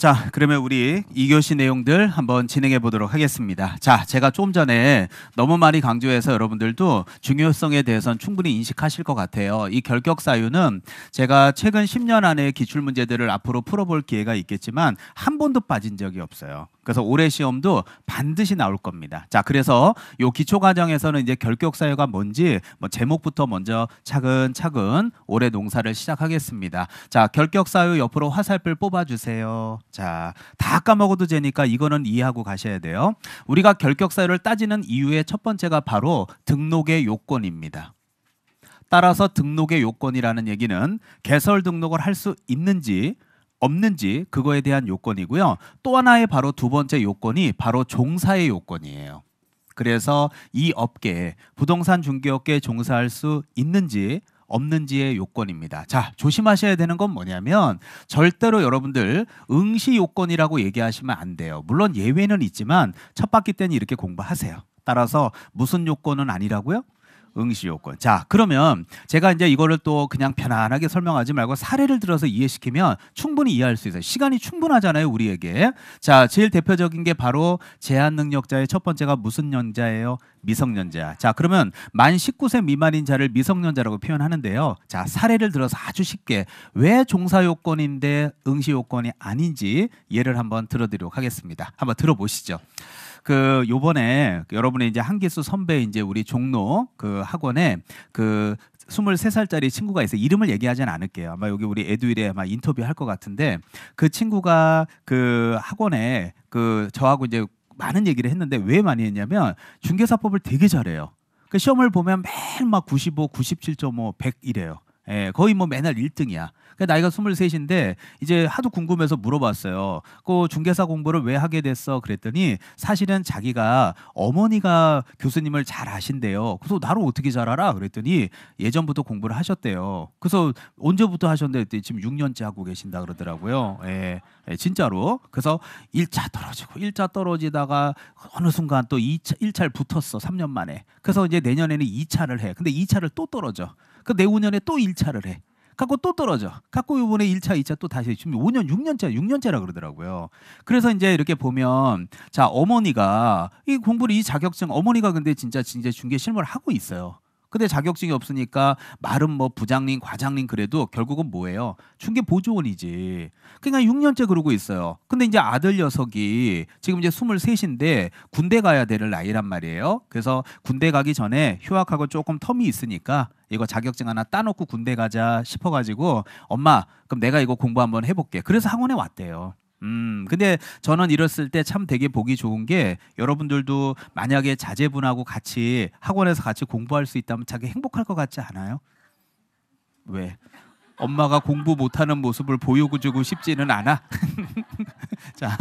자, 그러면 우리 2교시 내용들 한번 진행해 보도록 하겠습니다. 자, 제가 조금 전에 너무 많이 강조해서 여러분들도 중요성에 대해서는 충분히 인식하실 것 같아요. 이 결격 사유는 제가 최근 10년 안에 기출 문제들을 앞으로 풀어볼 기회가 있겠지만 한 번도 빠진 적이 없어요. 그래서 올해 시험도 반드시 나올 겁니다. 자, 그래서 요 기초 과정에서는 이제 결격 사유가 뭔지 뭐 제목부터 먼저 차근차근 올해 농사를 시작하겠습니다. 자, 결격 사유 옆으로 화살표 뽑아 주세요. 자, 다 까먹어도 되니까 이거는 이해하고 가셔야 돼요. 우리가 결격 사유를 따지는 이유의 첫 번째가 바로 등록의 요건입니다. 따라서 등록의 요건이라는 얘기는 개설 등록을 할 수 있는지 없는지 그거에 대한 요건이고요. 또 하나의 바로 두 번째 요건이 바로 종사의 요건이에요. 그래서 이 업계에 부동산 중개업계에 종사할 수 있는지 없는지의 요건입니다. 자, 조심하셔야 되는 건 뭐냐면 절대로 여러분들 응시 요건이라고 얘기하시면 안 돼요. 물론 예외는 있지만 첫 바퀴 때는 이렇게 공부하세요. 따라서 무슨 요건은 아니라고요? 응시 요건. 자, 그러면 제가 이제 이거를 또 그냥 편안하게 설명하지 말고 사례를 들어서 이해시키면 충분히 이해할 수 있어요. 시간이 충분하잖아요, 우리에게. 자, 제일 대표적인 게 바로 제한 능력자의 첫 번째가 무슨 연자예요? 미성년자. 자, 그러면 만 19세 미만인 자를 미성년자라고 표현하는데요. 자, 사례를 들어서 아주 쉽게 왜 종사 요건인데 응시 요건이 아닌지 예를 한번 들어 드리도록 하겠습니다. 한번 들어보시죠. 그 요번에 여러분의 이제 한기수 선배 이제 우리 종로 그 학원에 그 23살짜리 친구가 있어요. 이름을 얘기하지는 않을게요. 아마 여기 우리 에듀윌에 아마 인터뷰 할것 같은데 그 친구가 그 학원에 그 저하고 이제 많은 얘기를 했는데 왜 많이 했냐면 중개사법을 되게 잘해요. 그 시험을 보면 매일 막 95, 97.5, 100이래요. 예, 거의 뭐 맨날 1등이야. 그러니까 나이가 23인데 이제 하도 궁금해서 물어봤어요. 그 중개사 공부를 왜 하게 됐어? 그랬더니 사실은 자기가 어머니가 교수님을 잘 아신대요. 그래서 나를 어떻게 잘 알아? 그랬더니 예전부터 공부를 하셨대요. 그래서 언제부터 하셨는데 지금 6년째 하고 계신다 그러더라고요. 예, 예 진짜로. 그래서 1차 떨어지고 1차 떨어지다가 어느 순간 또 2차 1차를 붙었어. 3년 만에. 그래서 이제 내년에는 2차를 해. 근데 2차를 또 떨어져. 그 내후년에 또 1차를 해. 갖고 또 떨어져. 갖고 요번에 1차, 2차 또 다시 지금 5년, 6년째, 6년째라 그러더라고요. 그래서 이제 이렇게 보면 자, 어머니가 이 공부를 이 자격증 어머니가 근데 진짜 진짜 중개 실무를 하고 있어요. 근데 자격증이 없으니까 말은 뭐 부장님, 과장님 그래도 결국은 뭐예요? 중개 보조원이지. 그러니까 6년째 그러고 있어요. 근데 이제 아들 녀석이 지금 이제 23인데 군대 가야 될 나이란 말이에요. 그래서 군대 가기 전에 휴학하고 조금 텀이 있으니까 이거 자격증 하나 따놓고 군대 가자 싶어가지고 엄마 그럼 내가 이거 공부 한번 해볼게. 그래서 학원에 왔대요. 음, 근데 저는 이랬을 때 참 되게 보기 좋은 게 여러분들도 만약에 자제분하고 같이 학원에서 같이 공부할 수 있다면 자기 행복할 것 같지 않아요? 왜? 엄마가 공부 못하는 모습을 보여주고 싶지는 않아. 자,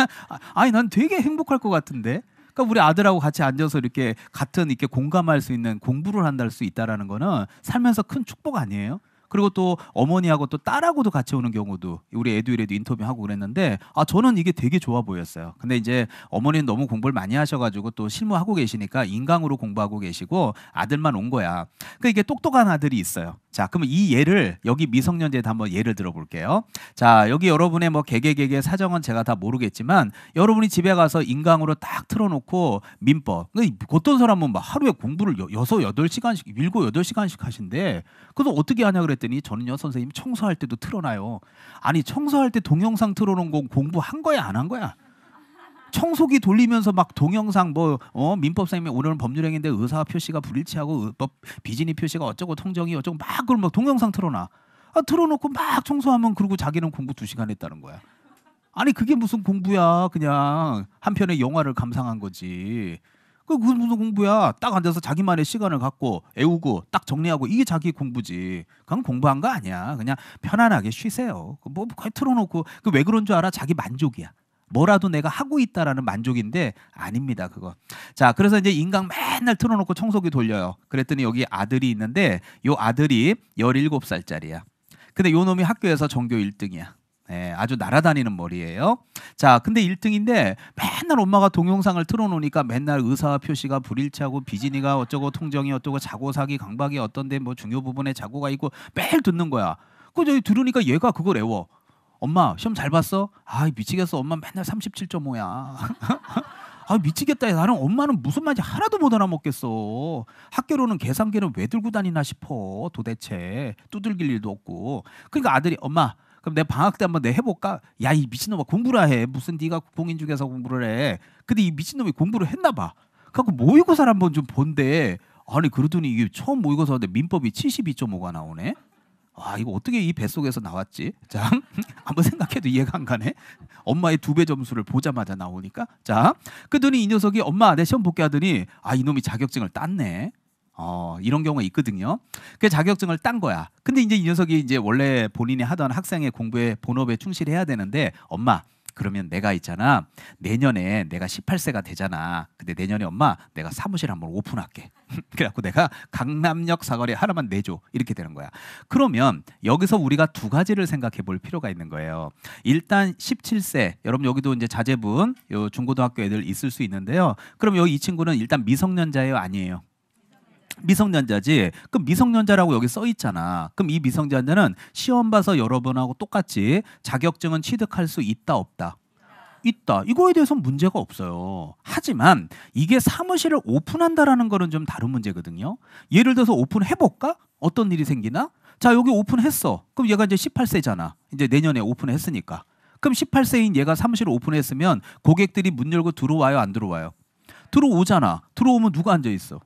아니 난 되게 행복할 것 같은데. 그러니까 우리 아들하고 같이 앉아서 이렇게 같은 이렇게 공감할 수 있는 공부를 한다할 수 있다라는 거는 살면서 큰 축복 아니에요? 그리고 또 어머니하고 또 딸하고도 같이 오는 경우도 우리 에듀일에도 인터뷰하고 그랬는데 아 저는 이게 되게 좋아 보였어요. 근데 이제 어머니는 너무 공부를 많이 하셔가지고 또 실무하고 계시니까 인강으로 공부하고 계시고 아들만 온 거야. 그러니까 이게 똑똑한 아들이 있어요. 자, 그러면 이 예를 여기 미성년자에 한번 예를 들어볼게요. 자, 여기 여러분의 뭐 개개개개 사정은 제가 다 모르겠지만 여러분이 집에 가서 인강으로 딱 틀어놓고 민법. 그 어떤 사람은 막 하루에 공부를 여섯 여덟 시간씩 일곱 여덟 시간씩 하신데 그래서 어떻게 하냐 그랬. 그랬더니 저는요 선생님 청소할 때도 틀어놔요. 아니 청소할 때 동영상 틀어놓은 건 공부한 거야 안 한 거야? 청소기 돌리면서 막 동영상 뭐 어, 민법상에 오늘은 법률행위인데 의사 표시가 불일치하고 법 비즈니 표시가 어쩌고 통정이 어쩌고 막 그걸 막 동영상 틀어놔. 아, 틀어놓고 막 청소하면 그리고 자기는 공부 두 시간 했다는 거야. 아니 그게 무슨 공부야? 그냥 한편의 영화를 감상한 거지. 그 무슨 공부야? 딱 앉아서 자기만의 시간을 갖고 애우고 딱 정리하고 이게 자기 공부지. 그건 공부한 거 아니야. 그냥 편안하게 쉬세요. 그 뭐, 뭐 틀어놓고 그왜 그런 줄 알아? 자기 만족이야. 뭐라도 내가 하고 있다라는 만족인데 아닙니다 그거 자 그래서 이제 인강 맨날 틀어놓고 청소기 돌려요 그랬더니 여기 아들이 있는데 요 아들이 1 7 살짜리야 근데 요 놈이 학교에서 전교 1등이야 네, 아주 날아다니는 머리예요. 자, 근데 1등인데 맨날 엄마가 동영상을 틀어놓으니까 맨날 의사와 표시가 불일치하고 비진이가 어쩌고 통정이 어쩌고 자고 사기 강박이 어떤데 뭐 중요 부분에 자고가 있고 매일 듣는 거야. 그저 기 들으니까 얘가 그걸 외워. 엄마 시험 잘 봤어? 아 미치겠어. 엄마 맨날 37.5야. 아 미치겠다. 나는 엄마는 무슨 말인지 하나도 못 알아먹겠어. 학교로는 계산기를왜 들고 다니나 싶어. 도대체 두들길 일도 없고. 그러니까 아들이 엄마 그럼 내 방학 때 한번 내 해볼까? 야 이 미친놈아 공부라 해. 무슨 네가 공인 중에서 공부를 해. 근데 이 미친놈이 공부를 했나 봐. 그래갖고 모의고사를 한번 좀 본데 아니 그러더니 이게 처음 모의고사 하는데 민법이 72.5가 나오네. 아 이거 어떻게 이 뱃속에서 나왔지? 자 한번 생각해도 이해가 안 가네. 엄마의 두 배 점수를 보자마자 나오니까 자 그러더니 이 녀석이 엄마 내 시험 복귀 하더니 아 이놈이 자격증을 땄네. 어, 이런 경우가 있거든요. 그 자격증을 딴 거야. 근데 이제 이 녀석이 이제 원래 본인이 하던 학생의 공부에 본업에 충실해야 되는데 엄마 그러면 내가 있잖아 내년에 내가 18세가 되잖아. 근데 내년에 엄마 내가 사무실 한번 오픈할게. 그래갖고 내가 강남역 사거리 하나만 내줘 이렇게 되는 거야. 그러면 여기서 우리가 두 가지를 생각해 볼 필요가 있는 거예요. 일단 17세 여러분 여기도 이제 자제분 요 중고등학교 애들 있을 수 있는데요. 그럼 여이 친구는 일단 미성년자예요 아니에요? 미성년자지. 그럼 미성년자라고 여기 써 있잖아. 그럼 이 미성년자는 시험 봐서 여러분하고 똑같이 자격증은 취득할 수 있다 없다. 있다. 이거에 대해서는 문제가 없어요. 하지만 이게 사무실을 오픈한다라는 거는 좀 다른 문제거든요. 예를 들어서 오픈해 볼까? 어떤 일이 생기나? 자, 여기 오픈했어. 그럼 얘가 이제 18세잖아. 이제 내년에 오픈했으니까. 그럼 18세인 얘가 사무실을 오픈했으면 고객들이 문 열고 들어와요, 안 들어와요? 들어오잖아. 들어오면 누가 앉아 있어?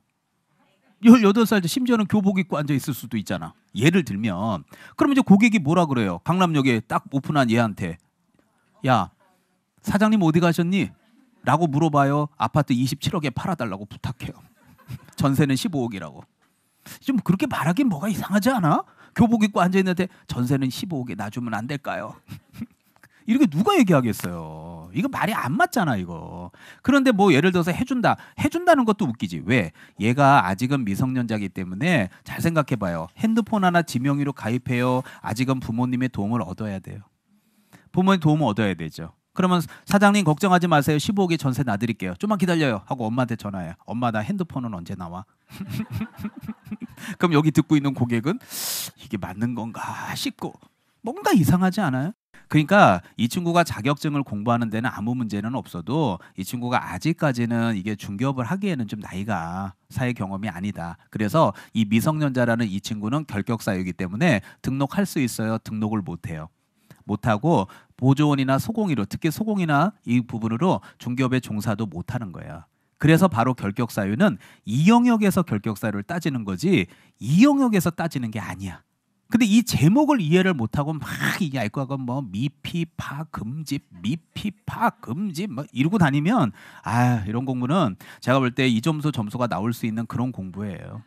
18살 때 심지어는 교복 입고 앉아 있을 수도 있잖아. 예를 들면 그러면 이제 고객이 뭐라 그래요? 강남역에 딱 오픈한 얘한테 야 사장님 어디 가셨니? 라고 물어봐요. 아파트 27억에 팔아달라고 부탁해요. 전세는 15억이라고. 좀 그렇게 말하긴 뭐가 이상하지 않아? 교복 입고 앉아 있는데 전세는 15억에 놔주면 안 될까요? 이렇게 누가 얘기하겠어요? 이거 말이 안 맞잖아, 이거. 그런데 뭐 예를 들어서 해준다. 해준다는 것도 웃기지. 왜? 얘가 아직은 미성년자기 때문에 잘 생각해봐요. 핸드폰 하나 지명의로 가입해요. 아직은 부모님의 도움을 얻어야 돼요. 부모님 도움을 얻어야 되죠. 그러면 사장님 걱정하지 마세요. 15억에 전세 놔드릴게요. 좀만 기다려요. 하고 엄마한테 전화해요. 엄마 나 핸드폰은 언제 나와? 그럼 여기 듣고 있는 고객은 이게 맞는 건가 싶고 뭔가 이상하지 않아요? 그러니까 이 친구가 자격증을 공부하는 데는 아무 문제는 없어도 이 친구가 아직까지는 이게 중개업을 하기에는 좀 나이가 사회 경험이 아니다. 그래서 이 미성년자라는 이 친구는 결격사유이기 때문에 등록할 수 있어요. 등록을 못 해요. 못 하고 보조원이나 소공이로 특히 소공이나 이 부분으로 중개업의 종사도 못 하는 거예요 그래서 바로 결격사유는 이 영역에서 결격사유를 따지는 거지 이 영역에서 따지는 게 아니야. 근데 이 제목을 이해를 못하고 막 이게 알거하고 뭐 미피파 금집 미피파 금집 막 이러고 다니면 아 이런 공부는 제가 볼 때 이 점수 점수가 나올 수 있는 그런 공부예요.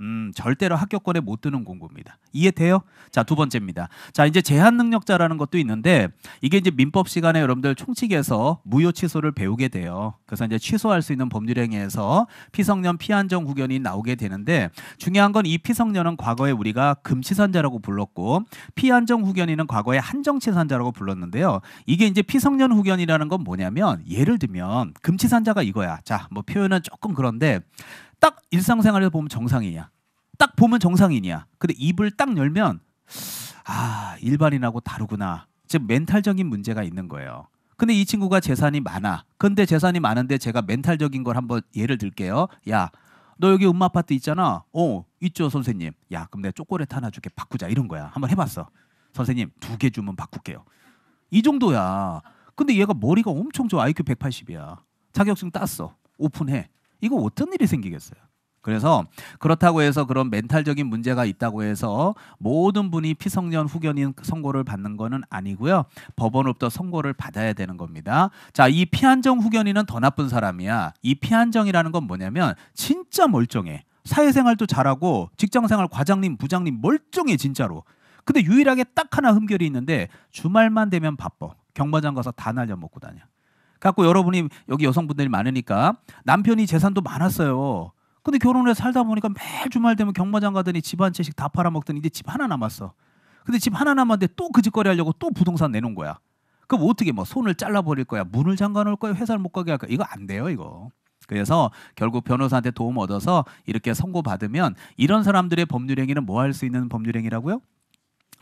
음, 절대로 합격권에 못 드는 공고입니다. 이해돼요? 자, 두 번째입니다. 자, 이제 제한 능력자라는 것도 있는데 이게 이제 민법 시간에 여러분들 총칙에서 무효 취소를 배우게 돼요. 그래서 이제 취소할 수 있는 법률 행위에서 피성년 피한정 후견이 나오게 되는데 중요한 건 이 피성년은 과거에 우리가 금치산자라고 불렀고 피한정 후견인은 과거에 한정치산자라고 불렀는데요. 이게 이제 피성년 후견이라는 건 뭐냐면 예를 들면 금치산자가 이거야. 자, 뭐 표현은 조금 그런데 딱 일상생활에서 보면 정상이야딱 보면 정상인이야. 근데 입을 딱 열면 아 일반인하고 다르구나. 즉 멘탈적인 문제가 있는 거예요. 근데 이 친구가 재산이 많아. 근데 재산이 많은데 제가 멘탈적인 걸 한번 예를 들게요. 야, 너 여기 음마 아파트 있잖아. 어, 있죠, 선생님. 야, 그럼 내가 초콜릿 하나 줄게. 바꾸자. 이런 거야. 한번 해봤어. 선생님, 두 개 주면 바꿀게요. 이 정도야. 근데 얘가 머리가 엄청 좋아. IQ 180이야. 자격증 땄어. 오픈해. 이거 어떤 일이 생기겠어요? 그래서 그렇다고 해서 그런 멘탈적인 문제가 있다고 해서 모든 분이 피성년 후견인 선고를 받는 것은 아니고요. 법원으로부터 선고를 받아야 되는 겁니다. 자, 이 피한정 후견인은 더 나쁜 사람이야. 이 피한정이라는 건 뭐냐면 진짜 멀쩡해. 사회생활도 잘하고 직장생활 과장님, 부장님 멀쩡해 진짜로. 근데 유일하게 딱 하나 흠결이 있는데 주말만 되면 바빠. 경마장 가서 다 날려 먹고 다녀. 갖고 여러분이 여기 여성분들이 많으니까 남편이 재산도 많았어요. 근데 결혼해 살다 보니까 매일 주말 되면 경마장 가더니 집 한 채씩 다 팔아먹더니 이제 집 하나 남았어. 근데 집 하나 남았는데 또그 짓거리 하려고 또 부동산 내놓은 거야. 그럼 어떻게 뭐 손을 잘라버릴 거야, 문을 잠가 놓을 거야, 회사를 못 가게 할 거야. 이거 안 돼요, 이거. 그래서 결국 변호사한테 도움 얻어서 이렇게 선고받으면 이런 사람들의 법률행위는 뭐 할 수 있는 법률행위라고요?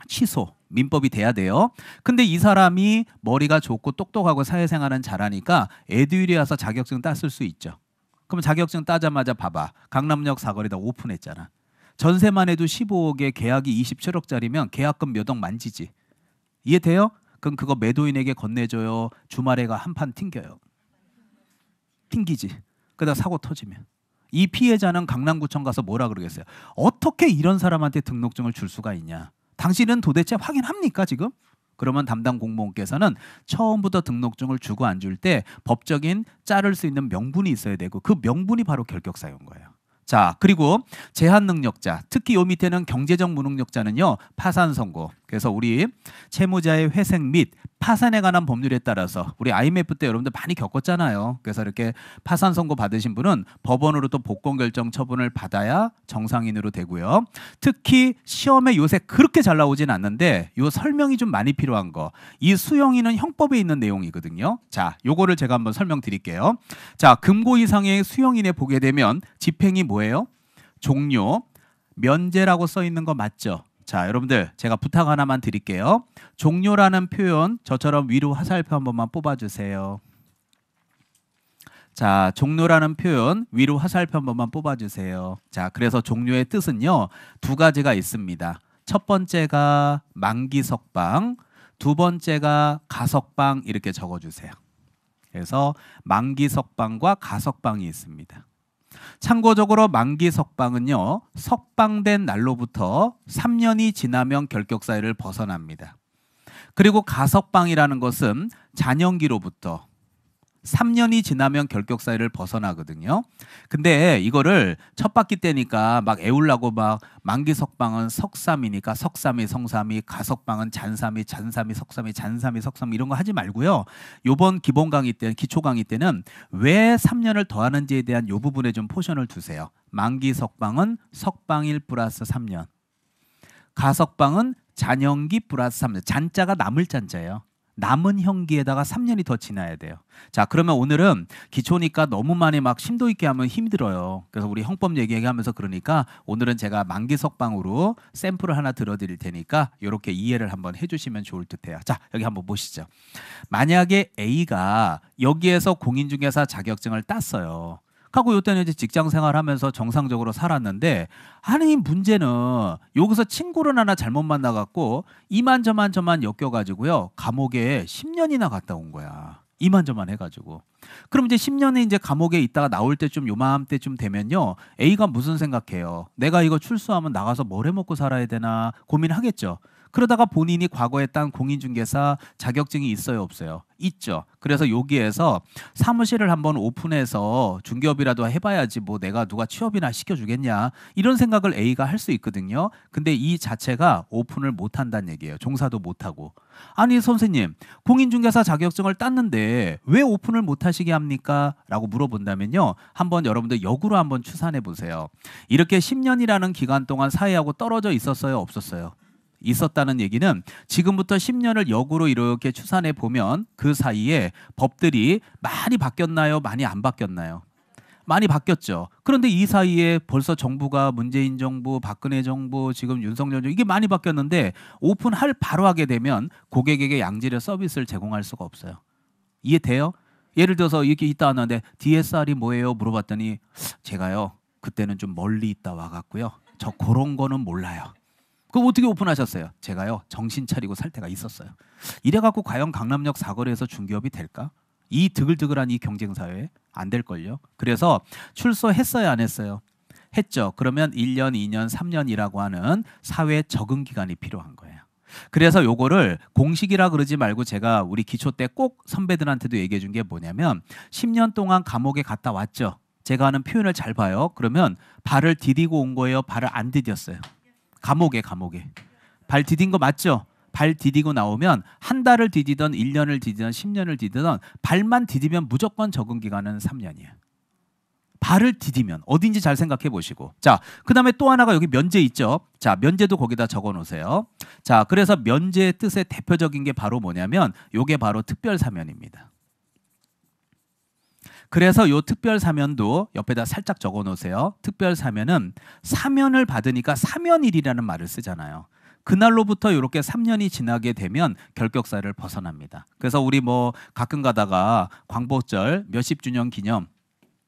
취소 민법이 돼야 돼요. 근데 이 사람이 머리가 좋고 똑똑하고 사회생활은 잘하니까 애들이 와서 자격증 땄을 수 있죠. 그럼 자격증 따자마자 봐봐. 강남역 사거리다 오픈했잖아. 전세만 해도 15억에 계약이 27억짜리면 계약금 몇 억 만지지. 이해돼요? 그럼 그거 매도인에게 건네줘요. 주말에가 한 판 튕겨요. 튕기지. 그러다 사고 터지면. 이 피해자는 강남구청 가서 뭐라 그러겠어요? 어떻게 이런 사람한테 등록증을 줄 수가 있냐? 당신은 도대체 확인합니까 지금? 그러면 담당 공무원께서는 처음부터 등록증을 주고 안 줄 때 법적인 자를 수 있는 명분이 있어야 되고 그 명분이 바로 결격사유인 거예요. 자 그리고 제한 능력자 특히 요 밑에는 경제적 무능력자는요 파산 선고 그래서 우리 채무자의 회생 및 파산에 관한 법률에 따라서 우리 IMF 때 여러분들 많이 겪었잖아요. 그래서 이렇게 파산 선고 받으신 분은 법원으로 또 복권 결정 처분을 받아야 정상인으로 되고요. 특히 시험에 요새 그렇게 잘 나오진 않는데 요 설명이 좀 많이 필요한 거. 이 수용인은 형법에 있는 내용이거든요. 자, 요거를 제가 한번 설명드릴게요. 자, 금고 이상의 수용인에 보게 되면 집행이 뭐예요? 종료, 면제라고 써 있는 거 맞죠? 자, 여러분들 제가 부탁 하나만 드릴게요. 종료라는 표현 저처럼 위로 화살표 한 번만 뽑아주세요. 자, 종료라는 표현 위로 화살표 한 번만 뽑아주세요. 자, 그래서 종료의 뜻은요 두 가지가 있습니다. 첫 번째가 만기석방, 두 번째가 가석방 이렇게 적어주세요. 그래서 만기석방과 가석방이 있습니다. 참고적으로 만기 석방은요 석방된 날로부터 3년이 지나면 결격 사유를 벗어납니다. 그리고 가석방이라는 것은 잔영기로부터 3년이 지나면 결격 사유를 벗어나거든요. 근데 이거를 첫 바퀴 때니까 막 애울라고 막 만기 석방은 석삼이니까 석삼이 성삼이 가석방은 잔삼이 잔삼이 석삼이 잔삼이 석삼 이런 거 하지 말고요. 요번 기본 강의 때 기초 강의 때는 왜 3년을 더하는지에 대한 요 부분에 좀 포션을 두세요. 만기 석방은 석방일 플러스 3년. 가석방은 잔영기 플러스 3년. 잔자가 남을 잔자예요. 남은 형기에다가 3년이 더 지나야 돼요. 자, 그러면 오늘은 기초니까 너무 많이 막 심도 있게 하면 힘들어요. 그래서 우리 형법 얘기하면서 그러니까 오늘은 제가 만기석방으로 샘플을 하나 들어드릴 테니까 이렇게 이해를 한번 해주시면 좋을 듯해요. 자, 여기 한번 보시죠. 만약에 A가 여기에서 공인중개사 자격증을 땄어요. 하고 요때는 이제 직장 생활하면서 정상적으로 살았는데 아니 문제는 여기서 친구를 하나 잘못 만나갖고 이만저만 저만 엮여가지고요 감옥에 10년이나 갔다 온 거야. 이만저만 해가지고. 그럼 이제 10년에 이제 감옥에 있다가 나올 때쯤 요맘때쯤 되면요. A가 무슨 생각해요? 내가 이거 출소하면 나가서 뭘 해먹고 살아야 되나 고민하겠죠. 그러다가 본인이 과거에 딴 공인중개사 자격증이 있어요 없어요 있죠 그래서 여기에서 사무실을 한번 오픈해서 중개업이라도 해봐야지 뭐 내가 누가 취업이나 시켜주겠냐 이런 생각을 A가 할 수 있거든요 근데 이 자체가 오픈을 못한다는 얘기예요 종사도 못하고 아니 선생님 공인중개사 자격증을 땄는데 왜 오픈을 못하시게 합니까? 라고 물어본다면요 한번 여러분들 역으로 한번 추산해 보세요 이렇게 10년이라는 기간 동안 사회하고 떨어져 있었어요 없었어요? 있었다는 얘기는 지금부터 10년을 역으로 이렇게 추산해 보면 그 사이에 법들이 많이 바뀌었나요? 많이 안 바뀌었나요? 많이 바뀌었죠. 그런데 이 사이에 벌써 정부가 문재인 정부, 박근혜 정부, 지금 윤석열 정부 이게 많이 바뀌었는데 오픈할 바로 하게 되면 고객에게 양질의 서비스를 제공할 수가 없어요. 이해돼요? 예를 들어서 이렇게 있다 왔는데 DSR이 뭐예요? 물어봤더니 제가요 그때는 좀 멀리 있다 와갖고요. 저 그런 거는 몰라요. 그 어떻게 오픈하셨어요? 제가요 정신 차리고 살 때가 있었어요. 이래 갖고 과연 강남역 사거리에서 중기업이 될까? 이 드글드글한 이 경쟁 사회에 안 될 걸요. 그래서 출소했어요, 안 했어요? 했죠. 그러면 1년, 2년, 3년이라고 하는 사회 적응 기간이 필요한 거예요. 그래서 요거를 공식이라 그러지 말고 제가 우리 기초 때 꼭 선배들한테도 얘기해 준 게 뭐냐면 10년 동안 감옥에 갔다 왔죠. 제가 하는 표현을 잘 봐요. 그러면 발을 디디고 온 거예요. 발을 안 디뎠어요. 감옥에 감옥에 발 디딘 거 맞죠? 발 디디고 나오면 한 달을 디디던 1년을 디디던 10년을 디디던 발만 디디면 무조건 적응 기간은 3년이에요. 발을 디디면 어딘지 잘 생각해 보시고 자 그다음에 또 하나가 여기 면제 있죠 자 면제도 거기다 적어 놓으세요 자 그래서 면제의 뜻의 대표적인 게 바로 뭐냐면 요게 바로 특별 사면입니다 그래서 요 특별 사면도 옆에다 살짝 적어 놓으세요. 특별 사면은 사면을 받으니까 사면일이라는 말을 쓰잖아요. 그날로부터 이렇게 3년이 지나게 되면 결격사를 벗어납니다. 그래서 우리 뭐 가끔 가다가 광복절 몇십 주년 기념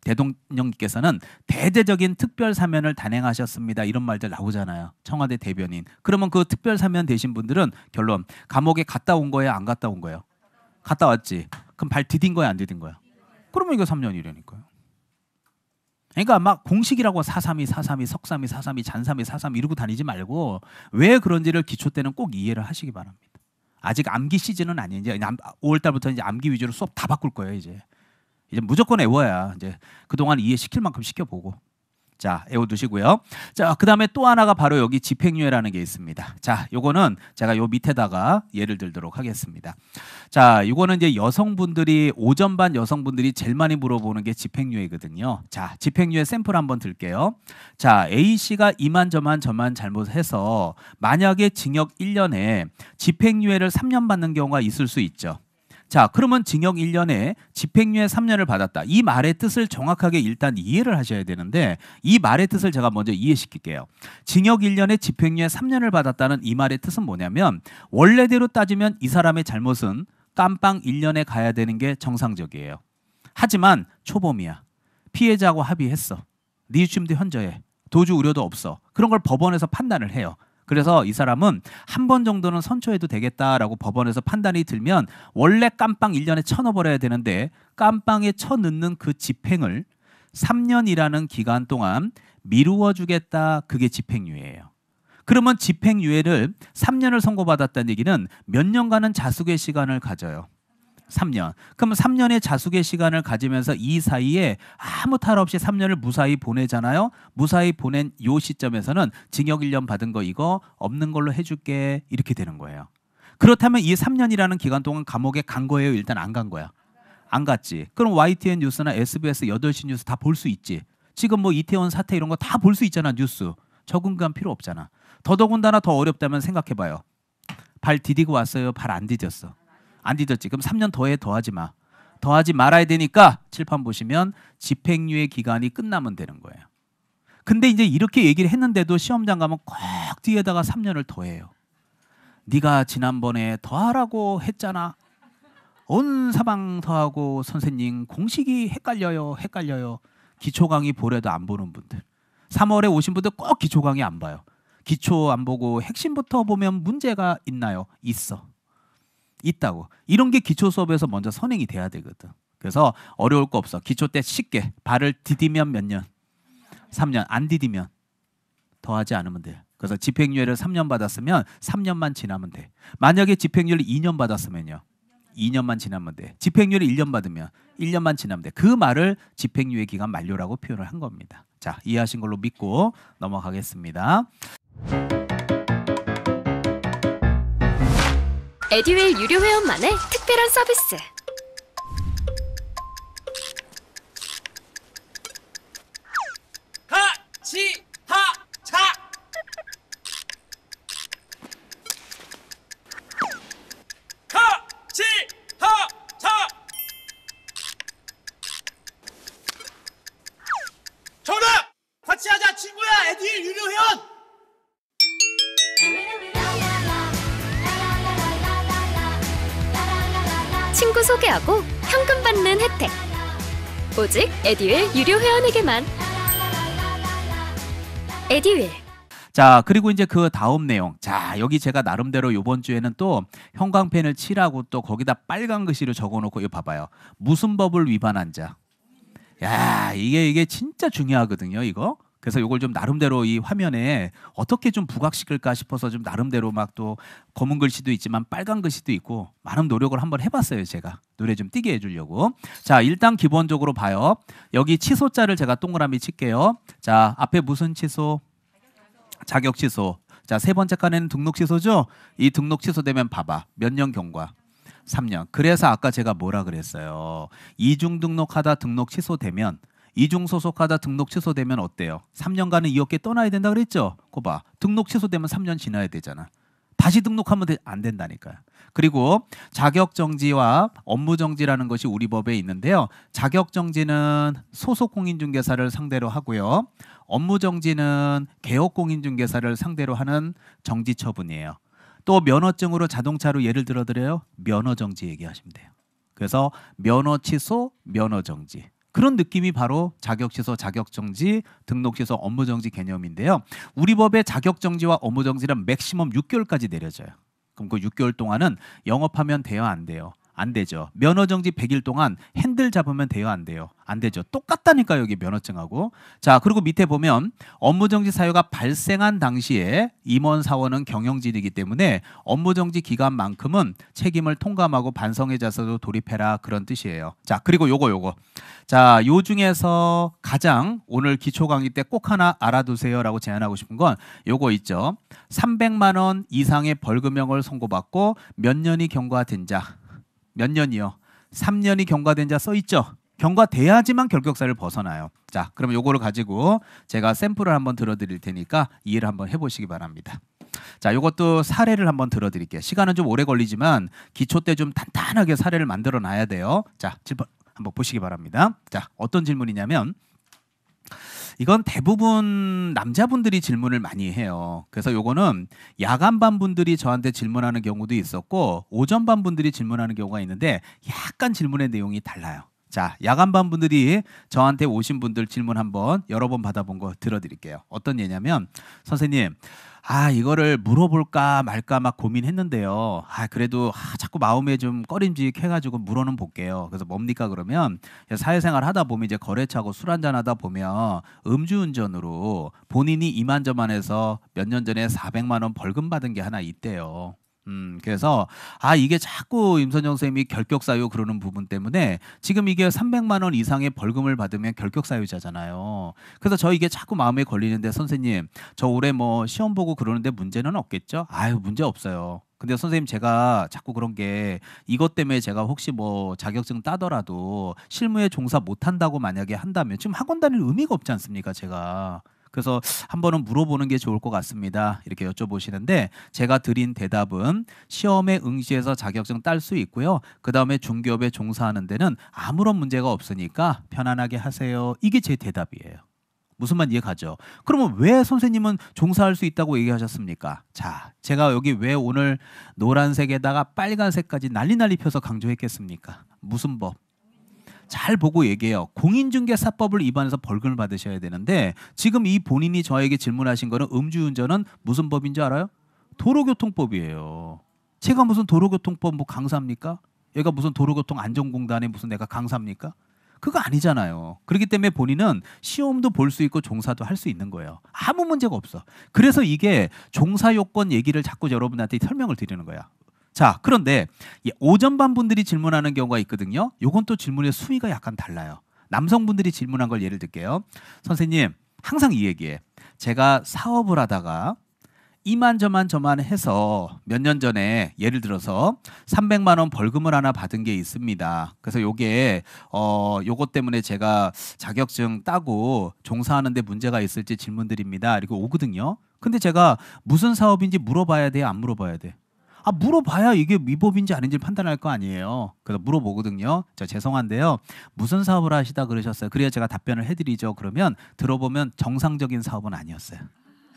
대통령께서는 대대적인 특별 사면을 단행하셨습니다. 이런 말들 나오잖아요. 청와대 대변인. 그러면 그 특별 사면 되신 분들은 결론 감옥에 갔다 온 거예요, 안 갔다 온 거예요? 갔다 왔지. 그럼 발 디딘 거예요안 디딘 거예요 그러면 이거 3년이라니까요. 그러니까 막 공식이라고 432, 432, 석삼이, 432, 잔삼이, 4 3 이러고 다니지 말고 왜 그런지를 기초 때는 꼭 이해를 하시기 바랍니다. 아직 암기 시즌은 아니에요. 5월 달부터 이제 암기 위주로 수업 다 바꿀 거예요, 이제. 이제 무조건 외워야 이제 그동안 이해시킬 만큼 시켜보고 자, 외워두시고요. 자, 그 다음에 또 하나가 바로 여기 집행유예라는 게 있습니다. 자, 요거는 제가 요 밑에다가 예를 들도록 하겠습니다. 자, 이거는 이제 여성분들이 오전 반 여성분들이 제일 많이 물어보는 게 집행유예거든요. 자, 집행유예 샘플 한번 들게요. 자, A 씨가 이만 저만 저만 잘못해서 만약에 징역 1년에 집행유예를 3년 받는 경우가 있을 수 있죠. 자, 그러면 징역 1년에 집행유예 3년을 받았다. 이 말의 뜻을 정확하게 일단 이해를 하셔야 되는데 이 말의 뜻을 제가 먼저 이해시킬게요. 징역 1년에 집행유예 3년을 받았다는 이 말의 뜻은 뭐냐면 원래대로 따지면 이 사람의 잘못은 깜빵 1년에 가야 되는 게 정상적이에요. 하지만 초범이야. 피해자하고 합의했어. 니 주침도 현저해. 도주 우려도 없어. 그런 걸 법원에서 판단을 해요. 그래서 이 사람은 한 번 정도는 선처해도 되겠다라고 법원에서 판단이 들면 원래 깜빵 1년에 쳐넣어버려야 되는데 깜빵에 쳐넣는 그 집행을 3년이라는 기간 동안 미루어 주겠다. 그게 집행유예예요. 그러면 집행유예를 3년을 선고받았다는 얘기는 몇 년간은 자숙의 시간을 가져요. 3년. 그럼 3년의 자숙의 시간을 가지면서 이 사이에 아무 탈 없이 3년을 무사히 보내잖아요. 무사히 보낸 요 시점에서는 징역 1년 받은 거 이거 없는 걸로 해줄게 이렇게 되는 거예요. 그렇다면 이 3년이라는 기간 동안 감옥에 간 거예요. 일단 안 간 거야. 안 갔지. 그럼 YTN 뉴스나 SBS 8시 뉴스 다 볼 수 있지. 지금 뭐 이태원 사태 이런 거 다 볼 수 있잖아 뉴스. 적응감 필요 없잖아. 더더군다나 더 어렵다면 생각해봐요. 발 디디고 왔어요. 발 안 디뎠어. 안 뒤졌지. 그럼 3년 더해 더하지 마. 더하지 말아야 되니까 칠판 보시면 집행유예 기간이 끝나면 되는 거예요. 근데 이제 이렇게 얘기를 했는데도 시험장 가면 꼭 뒤에다가 3년을 더해요. 네가 지난번에 더하라고 했잖아. 온 사방 더하고 선생님 공식이 헷갈려요. 헷갈려요. 기초 강의 보려도안 보는 분들. 3월에 오신 분들 꼭 기초 강의 안 봐요. 기초 안 보고 핵심부터 보면 문제가 있나요? 있어. 있다고. 이런 게 기초 수업에서 먼저 선행이 돼야 되거든. 그래서 어려울 거 없어. 기초 때 쉽게 발을 디디면 몇 년? 3년. 안 디디면 더하지 않으면 돼. 그래서 집행유예를 3년 받았으면 3년만 지나면 돼. 만약에 집행유예를 2년 받았으면요. 2년만 지나면 돼. 집행유예를 1년 받으면 1년만 지나면 돼. 그 말을 집행유예 기간 만료라고 표현을 한 겁니다. 자, 이해하신 걸로 믿고 넘어가겠습니다. 에듀웰 유료 회원만의 특별한 서비스. 같이 하. 소개하고 현금 받는 혜택 오직 에듀윌 유료 회원에게만 에듀윌 자, 그리고 이제 그 다음 내용. 자, 여기 제가 나름대로 요번 주에는 또 형광펜을 칠하고 또 거기다 빨간 글씨로 적어 놓고 이거 봐봐요. 무슨 법을 위반한 자. 야, 이게 이게 진짜 중요하거든요, 이거. 그래서 이걸 좀 나름대로 이 화면에 어떻게 좀 부각시킬까 싶어서 좀 나름대로 막 또 검은 글씨도 있지만 빨간 글씨도 있고 많은 노력을 한번 해봤어요 제가 노래 좀 띄게 해주려고 자 일단 기본적으로 봐요 여기 치소자를 제가 동그라미 칠게요 자 앞에 무슨 치소 자격 취소. 자, 세 번째 칸에는 등록 취소죠? 이 등록 취소되면 봐봐. 몇 년 경과? 3년. 그래서 아까 제가 뭐라 그랬어요? 이중 등록하다 등록 취소되면 이중 소속하다 등록 취소되면 어때요? 3년간은 이렇게 떠나야 된다 그랬죠. 거 봐. 등록 취소되면 3년 지나야 되잖아. 다시 등록하면 안 된다니까요. 그리고 자격 정지와 업무 정지라는 것이 우리 법에 있는데요. 자격 정지는 소속 공인중개사를 상대로 하고요. 업무 정지는 개업 공인중개사를 상대로 하는 정지 처분이에요. 또 면허증으로 자동차로 예를 들어 드려요. 면허 정지 얘기하시면 돼요. 그래서 면허 취소, 면허 정지. 그런 느낌이 바로 자격취소, 자격정지, 등록취소, 업무정지 개념인데요. 우리 법의 자격정지와 업무정지는 맥시멈 6개월까지 내려져요. 그럼 그 6개월 동안은 영업하면 돼요, 안 돼요? 안 되죠. 면허 정지 100일 동안 핸들 잡으면 돼요, 안 돼요? 안 되죠. 똑같다니까 여기 면허증하고. 자, 그리고 밑에 보면 업무 정지 사유가 발생한 당시에 임원 사원은 경영진이기 때문에 업무 정지 기간만큼은 책임을 통감하고 반성의 자세로 돌입해라 그런 뜻이에요. 자, 그리고 요거 요거. 자, 요 중에서 가장 오늘 기초 강의 때 꼭 하나 알아두세요라고 제안하고 싶은 건 요거 있죠. 300만 원 이상의 벌금형을 선고받고 몇 년이 경과된 자몇 년이요? 3년이 경과된 자 써 있죠. 경과돼야지만 결격사를 벗어나요. 자, 그럼 요거를 가지고 제가 샘플을 한번 들어드릴 테니까 이해를 한번 해보시기 바랍니다. 자, 요것도 사례를 한번 들어드릴게요. 시간은 좀 오래 걸리지만 기초 때 좀 단단하게 사례를 만들어 놔야 돼요. 자, 질문 한번 보시기 바랍니다. 자, 어떤 질문이냐면 이건 대부분 남자분들이 질문을 많이 해요. 그래서 요거는 야간반 분들이 저한테 질문하는 경우도 있었고 오전반 분들이 질문하는 경우가 있는데 약간 질문의 내용이 달라요. 자, 야간반 분들이 저한테 오신 분들 질문 한번 여러 번 받아본 거 들어드릴게요. 어떤 예냐면 선생님 아 이거를 물어볼까 말까 막 고민했는데요. 아 그래도 아, 자꾸 마음에 좀 꺼림직해가지고 물어는 볼게요. 그래서 뭡니까 그러면 사회생활 하다 보면 이제 거래차고 술 한잔 하다 보면 음주운전으로 본인이 이만저만해서 몇 년 전에 400만 원 벌금 받은 게 하나 있대요. 음, 그래서 아 이게 자꾸 임선영 선생님이 결격 사유 그러는 부분 때문에 지금 이게 300만 원 이상의 벌금을 받으면 결격 사유자잖아요. 그래서 저 이게 자꾸 마음에 걸리는데 선생님 저 올해 뭐 시험 보고 그러는데 문제는 없겠죠? 아유 문제 없어요. 근데 선생님 제가 자꾸 그런 게 이것 때문에 제가 혹시 뭐 자격증 따더라도 실무에 종사 못 한다고 만약에 한다면 지금 학원 다닐 의미가 없지 않습니까 제가 그래서 한 번은 물어보는 게 좋을 것 같습니다. 이렇게 여쭤보시는데 제가 드린 대답은 시험에 응시해서 자격증 딸 수 있고요. 그 다음에 중기업에 종사하는 데는 아무런 문제가 없으니까 편안하게 하세요. 이게 제 대답이에요. 무슨 말 이해가죠? 그러면 왜 선생님은 종사할 수 있다고 얘기하셨습니까? 자, 제가 여기 왜 오늘 노란색에다가 빨간색까지 난리 난리 펴서 강조했겠습니까? 무슨 법? 잘 보고 얘기해요. 공인중개사법을 위반해서 벌금을 받으셔야 되는데 지금 이 본인이 저에게 질문하신 거는 음주운전은 무슨 법인 줄 알아요? 도로교통법이에요. 제가 무슨 도로교통법 뭐 강사입니까? 얘가 무슨 도로교통 안전공단에 무슨 내가 강사입니까? 그거 아니잖아요. 그렇기 때문에 본인은 시험도 볼 수 있고 종사도 할 수 있는 거예요. 아무 문제가 없어. 그래서 이게 종사 요건 얘기를 자꾸 여러분한테 설명을 드리는 거야. 자, 그런데 오전반 분들이 질문하는 경우가 있거든요. 요건 또 질문의 수위가 약간 달라요. 남성분들이 질문한 걸 예를 들게요. 선생님, 항상 이얘기해 제가 사업을 하다가 이만저만 저만 해서 몇 년 전에 예를 들어서 300만 원 벌금을 하나 받은 게 있습니다. 그래서 요게 어 요것 때문에 제가 자격증 따고 종사하는데 문제가 있을지 질문드립니다. 그리고 오거든요. 근데 제가 무슨 사업인지 물어봐야 돼, 요안 물어봐야 돼? 요아 물어봐야 이게 위법인지 아닌지 판단할 거 아니에요. 그래서 물어보거든요. 저 죄송한데요. 무슨 사업을 하시다 그러셨어요? 그래야 제가 답변을 해드리죠. 그러면 들어보면 정상적인 사업은 아니었어요.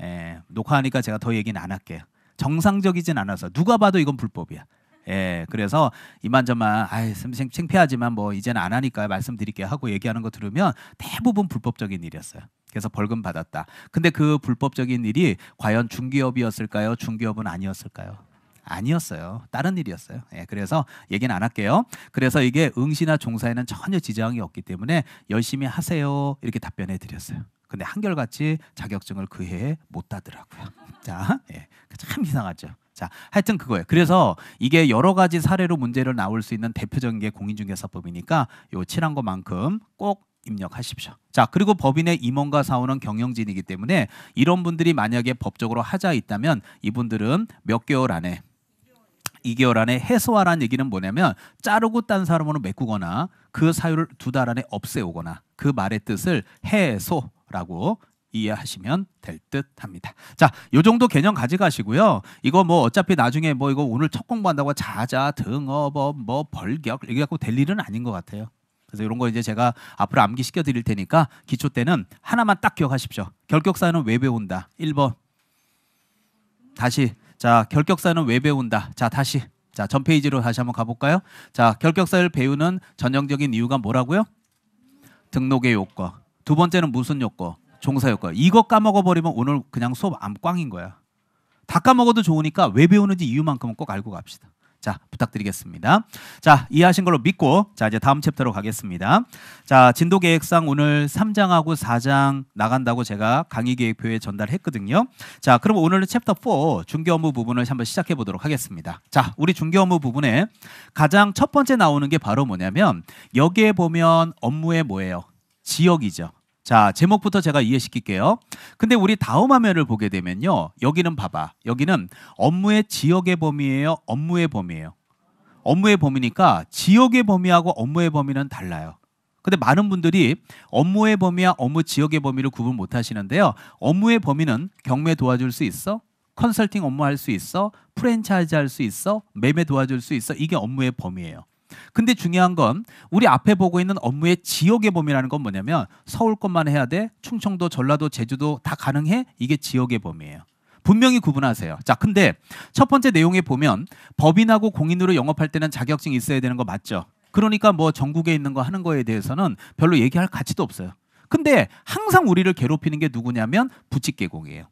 예, 녹화하니까 제가 더 얘기는 안 할게요. 정상적이진 않아서 누가 봐도 이건 불법이야. 예, 그래서 이만저만 아이 생, 창피하지만 뭐 이제는 안 하니까 말씀드릴게 하고 얘기하는 거 들으면 대부분 불법적인 일이었어요. 그래서 벌금 받았다. 근데 그 불법적인 일이 과연 중기업이었을까요? 중기업은 아니었을까요? 아니었어요. 다른 일이었어요. 예, 그래서 얘기는 안 할게요. 그래서 이게 응시나 종사에는 전혀 지장이 없기 때문에 열심히 하세요. 이렇게 답변해 드렸어요. 근데 한결같이 자격증을 그 해에 못 따더라고요. 자, 예, 그 참 이상하죠. 자, 하여튼 그거예요. 그래서 이게 여러 가지 사례로 문제를 나올 수 있는 대표적인 게 공인중개사법이니까 요 칠한 것만큼 꼭 입력하십시오. 자, 그리고 법인의 임원과 사원은 경영진이기 때문에 이런 분들이 만약에 법적으로 하자 있다면 이분들은 몇 개월 안에 2개월 안에 해소하라는 얘기는 뭐냐면 자르고 딴 사람으로 메꾸거나 그 사유를 두 달 안에 없애오거나 그 말의 뜻을 해소라고 이해하시면 될 듯합니다. 자, 요 정도 개념 가져가시고요. 이거 뭐 어차피 나중에 뭐 이거 오늘 첫 공부한다고 자자 등어법 뭐 벌격 이게 갖고 될 일은 아닌 것 같아요. 그래서 이런 거 이제 제가 앞으로 암기시켜 드릴 테니까 기초 때는 하나만 딱 기억하십시오. 결격사는 왜 배운다? 1번. 다시 자, 결격사는 왜 배운다. 자, 다시. 자, 전 페이지로 다시 한번 가볼까요? 자, 결격사를 배우는 전형적인 이유가 뭐라고요? 등록의 요건. 두 번째는 무슨 요건? 종사 요건. 이거 까먹어버리면 오늘 그냥 수업 암꽝인 거야. 다 까먹어도 좋으니까 왜 배우는지 이유만큼은 꼭 알고 갑시다. 자, 부탁드리겠습니다. 자, 이해하신 걸로 믿고 자, 이제 다음 챕터로 가겠습니다. 자, 진도 계획상 오늘 3장하고 4장 나간다고 제가 강의 계획표에 전달했거든요. 자, 그럼 오늘은 챕터 4 중개 업무 부분을 한번 시작해 보도록 하겠습니다. 자, 우리 중개 업무 부분에 가장 첫 번째 나오는 게 바로 뭐냐면 여기에 보면 업무의 뭐예요? 지역이죠. 자, 제목부터 제가 이해시킬게요. 근데 우리 다음 화면을 보게 되면요. 여기는 봐봐. 여기는 업무의 지역의 범위예요. 업무의 범위예요. 업무의 범위니까 지역의 범위하고 업무의 범위는 달라요. 근데 많은 분들이 업무의 범위와 업무 지역의 범위를 구분 못 하시는데요. 업무의 범위는 경매 도와줄 수 있어? 컨설팅 업무 할 수 있어? 프랜차이즈 할 수 있어? 매매 도와줄 수 있어? 이게 업무의 범위예요. 근데 중요한 건 우리 앞에 보고 있는 업무의 지역의 범위라는 건 뭐냐면 서울권만 해야 돼, 충청도, 전라도, 제주도 다 가능해? 이게 지역의 범위예요. 분명히 구분하세요. 자, 근데 첫 번째 내용에 보면 법인하고 공인으로 영업할 때는 자격증 있어야 되는 거 맞죠? 그러니까 뭐 전국에 있는 거 하는 거에 대해서는 별로 얘기할 가치도 없어요. 근데 항상 우리를 괴롭히는 게 누구냐면 부칙개공이에요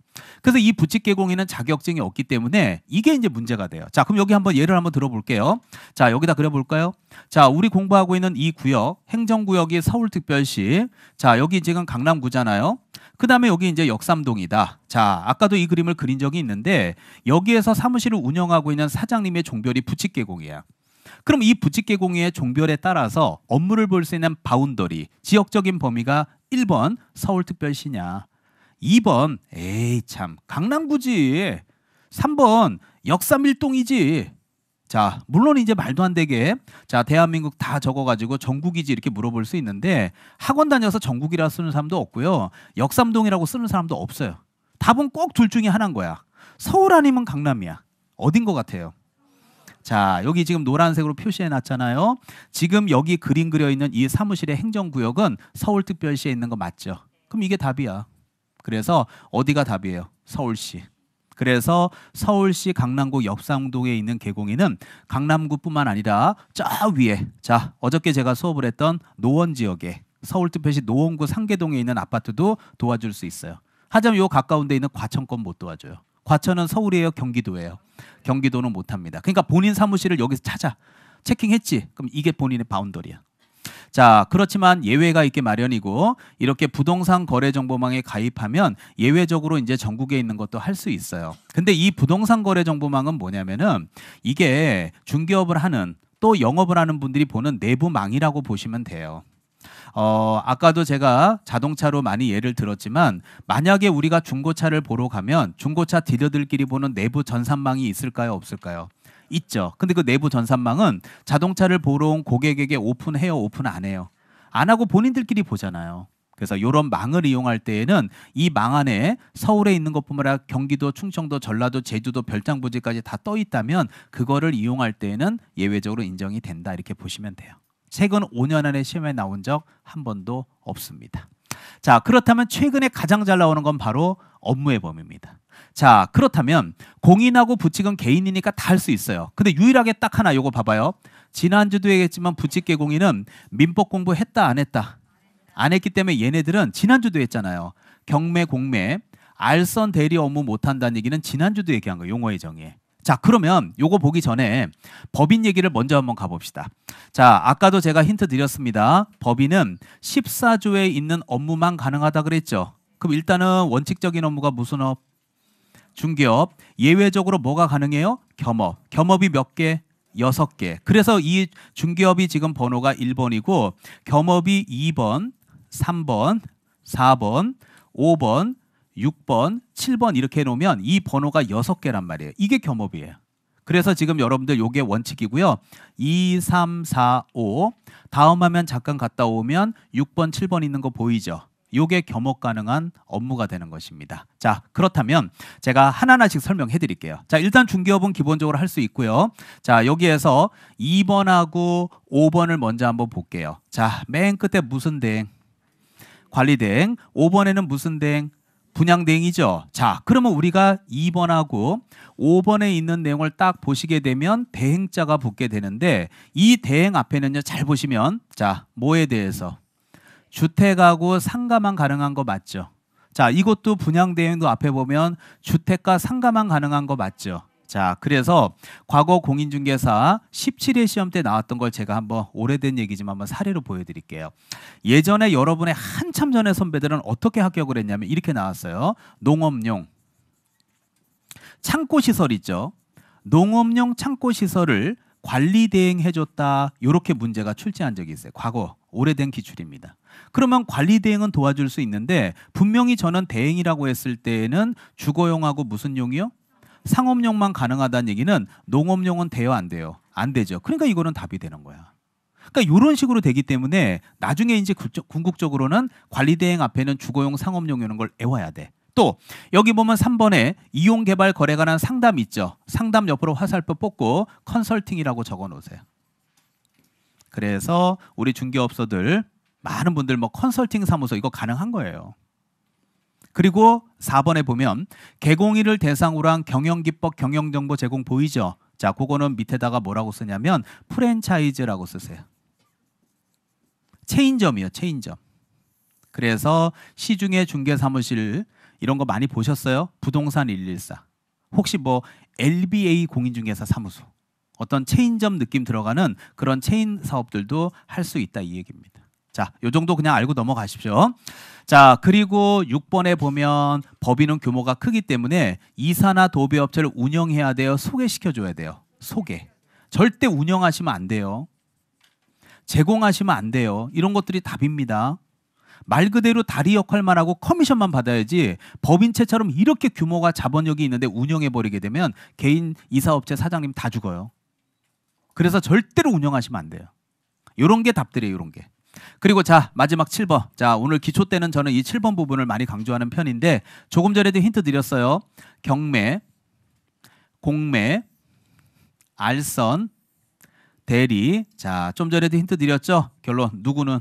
그래서 이부칙개공인은 자격증이 없기 때문에 이게 이제 문제가 돼요. 자, 그럼 여기 한번 예를 한번 들어볼게요. 자, 여기다 그려볼까요? 자, 우리 공부하고 있는 이 구역, 행정구역이 서울특별시. 자, 여기 지금 강남구잖아요. 그 다음에 여기 이제 역삼동이다. 자, 아까도 이 그림을 그린 적이 있는데 여기에서 사무실을 운영하고 있는 사장님의 종별이 부칙개공이야. 그럼 이 부칙개공의 종별에 따라서 업무를 볼 수 있는 바운더리, 지역적인 범위가 1번 서울특별시냐, 2번 에이 참 강남구지. 3번 역삼일동이지. 자, 물론 이제 말도 안 되게 자, 대한민국 다 적어 가지고 전국이지 이렇게 물어볼 수 있는데 학원 다녀서 전국이라 쓰는 사람도 없고요. 역삼동이라고 쓰는 사람도 없어요. 답은 꼭 둘 중에 하나인 거야. 서울 아니면 강남이야. 어딘 것 같아요? 자, 여기 지금 노란색으로 표시해 놨잖아요. 지금 여기 그림 그려 있는 이 사무실의 행정구역은 서울특별시에 있는 거 맞죠? 그럼 이게 답이야. 그래서 어디가 답이에요? 서울시. 그래서 서울시 강남구 옆상동에 있는 개공이는 강남구뿐만 아니라 저 위에 자 어저께 제가 수업을 했던 노원 지역에 서울 특별시 노원구 상계동에 있는 아파트도 도와줄 수 있어요. 하지만 이 가까운데 있는 과천권 못 도와줘요. 과천은 서울이에요, 경기도예요. 경기도는 못 합니다. 그러니까 본인 사무실을 여기서 찾아 체킹했지. 그럼 이게 본인의 바운더리야. 자, 그렇지만 예외가 있게 마련이고 이렇게 부동산 거래 정보망에 가입하면 예외적으로 이제 전국에 있는 것도 할 수 있어요. 근데 이 부동산 거래 정보망은 뭐냐면은 이게 중개업을 하는 또 영업을 하는 분들이 보는 내부망이라고 보시면 돼요. 어, 아까도 제가 자동차로 많이 예를 들었지만 만약에 우리가 중고차를 보러 가면 중고차 디러들끼리 보는 내부 전산망이 있을까요 없을까요? 있죠. 근데 그 내부 전산망은 자동차를 보러 온 고객에게 오픈해요, 오픈 안 해요. 안 하고 본인들끼리 보잖아요. 그래서 이런 망을 이용할 때에는 이 망 안에 서울에 있는 것뿐만 아니라 경기도, 충청도, 전라도, 제주도, 별장부지까지 다 떠 있다면 그거를 이용할 때에는 예외적으로 인정이 된다 이렇게 보시면 돼요. 최근 5년 안에 시험에 나온 적 한 번도 없습니다. 자, 그렇다면 최근에 가장 잘 나오는 건 바로 업무의 범위입니다. 자, 그렇다면 공인하고 부칙은 개인이니까 다 할 수 있어요. 근데 유일하게 딱 하나 요거 봐봐요. 지난주도 얘기했지만 부칙개 공인은 민법 공부 했다 안 했다? 안 했기 때문에 얘네들은 지난주도 했잖아요. 경매 공매 알선 대리 업무 못한다는 얘기는 지난주도 얘기한 거예요. 용어의 정의에. 자, 그러면 요거 보기 전에 법인 얘기를 먼저 한번 가봅시다. 자, 아까도 제가 힌트 드렸습니다. 법인은 14조에 있는 업무만 가능하다 그랬죠. 그럼 일단은 원칙적인 업무가 무슨 업? 중기업. 예외적으로 뭐가 가능해요? 겸업. 겸업이 몇 개? 여섯 개. 그래서 이 중기업이 지금 번호가 1번이고 겸업이 2번, 3번, 4번, 5번, 6번, 7번 이렇게 해놓으면 이 번호가 6개란 말이에요. 이게 겸업이에요. 그래서 지금 여러분들 이게 원칙이고요. 2, 3, 4, 5 다음 화면 잠깐 갔다 오면 6번, 7번 있는 거 보이죠? 이게 겸업 가능한 업무가 되는 것입니다. 자, 그렇다면 제가 하나하나씩 설명해 드릴게요. 자, 일단 중개업은 기본적으로 할 수 있고요. 자, 여기에서 2번하고 5번을 먼저 한번 볼게요. 자, 맨 끝에 무슨 대행? 관리 대행. 5번에는 무슨 대행? 분양 대행이죠. 자, 그러면 우리가 2번하고 5번에 있는 내용을 딱 보시게 되면 대행자가 붙게 되는데 이 대행 앞에는요. 잘 보시면 자, 뭐에 대해서 주택하고 상가만 가능한 거 맞죠? 자, 이것도 분양 대행도 앞에 보면 주택과 상가만 가능한 거 맞죠? 자, 그래서 과거 공인중개사 17회 시험 때 나왔던 걸 제가 한번 오래된 얘기지만 한번 사례로 보여드릴게요. 예전에 여러분의 한참 전에 선배들은 어떻게 합격을 했냐면 이렇게 나왔어요. 농업용 창고 시설 있죠. 농업용 창고 시설을 관리 대행해줬다 이렇게 문제가 출제한 적이 있어요. 과거 오래된 기출입니다. 그러면 관리 대행은 도와줄 수 있는데 분명히 저는 대행이라고 했을 때에는 주거용하고 무슨 용이요? 상업용만 가능하다는 얘기는 농업용은 돼요 안 돼요 안 되죠 그러니까 이거는 답이 되는 거야 그러니까 이런 식으로 되기 때문에 나중에 이제 궁극적으로는 관리 대행 앞에는 주거용 상업용 이런 걸 애워야 돼. 또 여기 보면 3번에 이용 개발 거래 관한 상담 있죠. 상담 옆으로 화살표 뽑고 컨설팅이라고 적어 놓으세요. 그래서 우리 중개업소들 많은 분들 뭐 컨설팅 사무소 이거 가능한 거예요. 그리고 4번에 보면 개공일을 대상으로 한 경영기법 경영정보 제공 보이죠? 자, 그거는 밑에다가 뭐라고 쓰냐면 프랜차이즈라고 쓰세요. 체인점이요, 체인점. 그래서 시중에 중개사무실 이런 거 많이 보셨어요? 부동산 114. 혹시 뭐 LBA 공인중개사 사무소. 어떤 체인점 느낌 들어가는 그런 체인 사업들도 할 수 있다 이 얘기입니다. 자, 요 정도 그냥 알고 넘어가십시오. 자, 그리고 6번에 보면 법인은 규모가 크기 때문에 이사나 도배업체를 운영해야 돼요. 소개시켜 줘야 돼요. 소개. 절대 운영하시면 안 돼요. 제공하시면 안 돼요. 이런 것들이 답입니다. 말 그대로 다리 역할만 하고 커미션만 받아야지 법인체처럼 이렇게 규모가 자본력이 있는데 운영해 버리게 되면 개인 이사업체 사장님 다 죽어요. 그래서 절대로 운영하시면 안 돼요. 이런 게 답들이에요. 이런 게. 그리고 자 마지막 7번 자 오늘 기초 때는 저는 이 7번 부분을 많이 강조하는 편인데 조금 전에도 힌트 드렸어요 경매 공매 알선 대리 자 좀 전에도 힌트 드렸죠 결론 누구는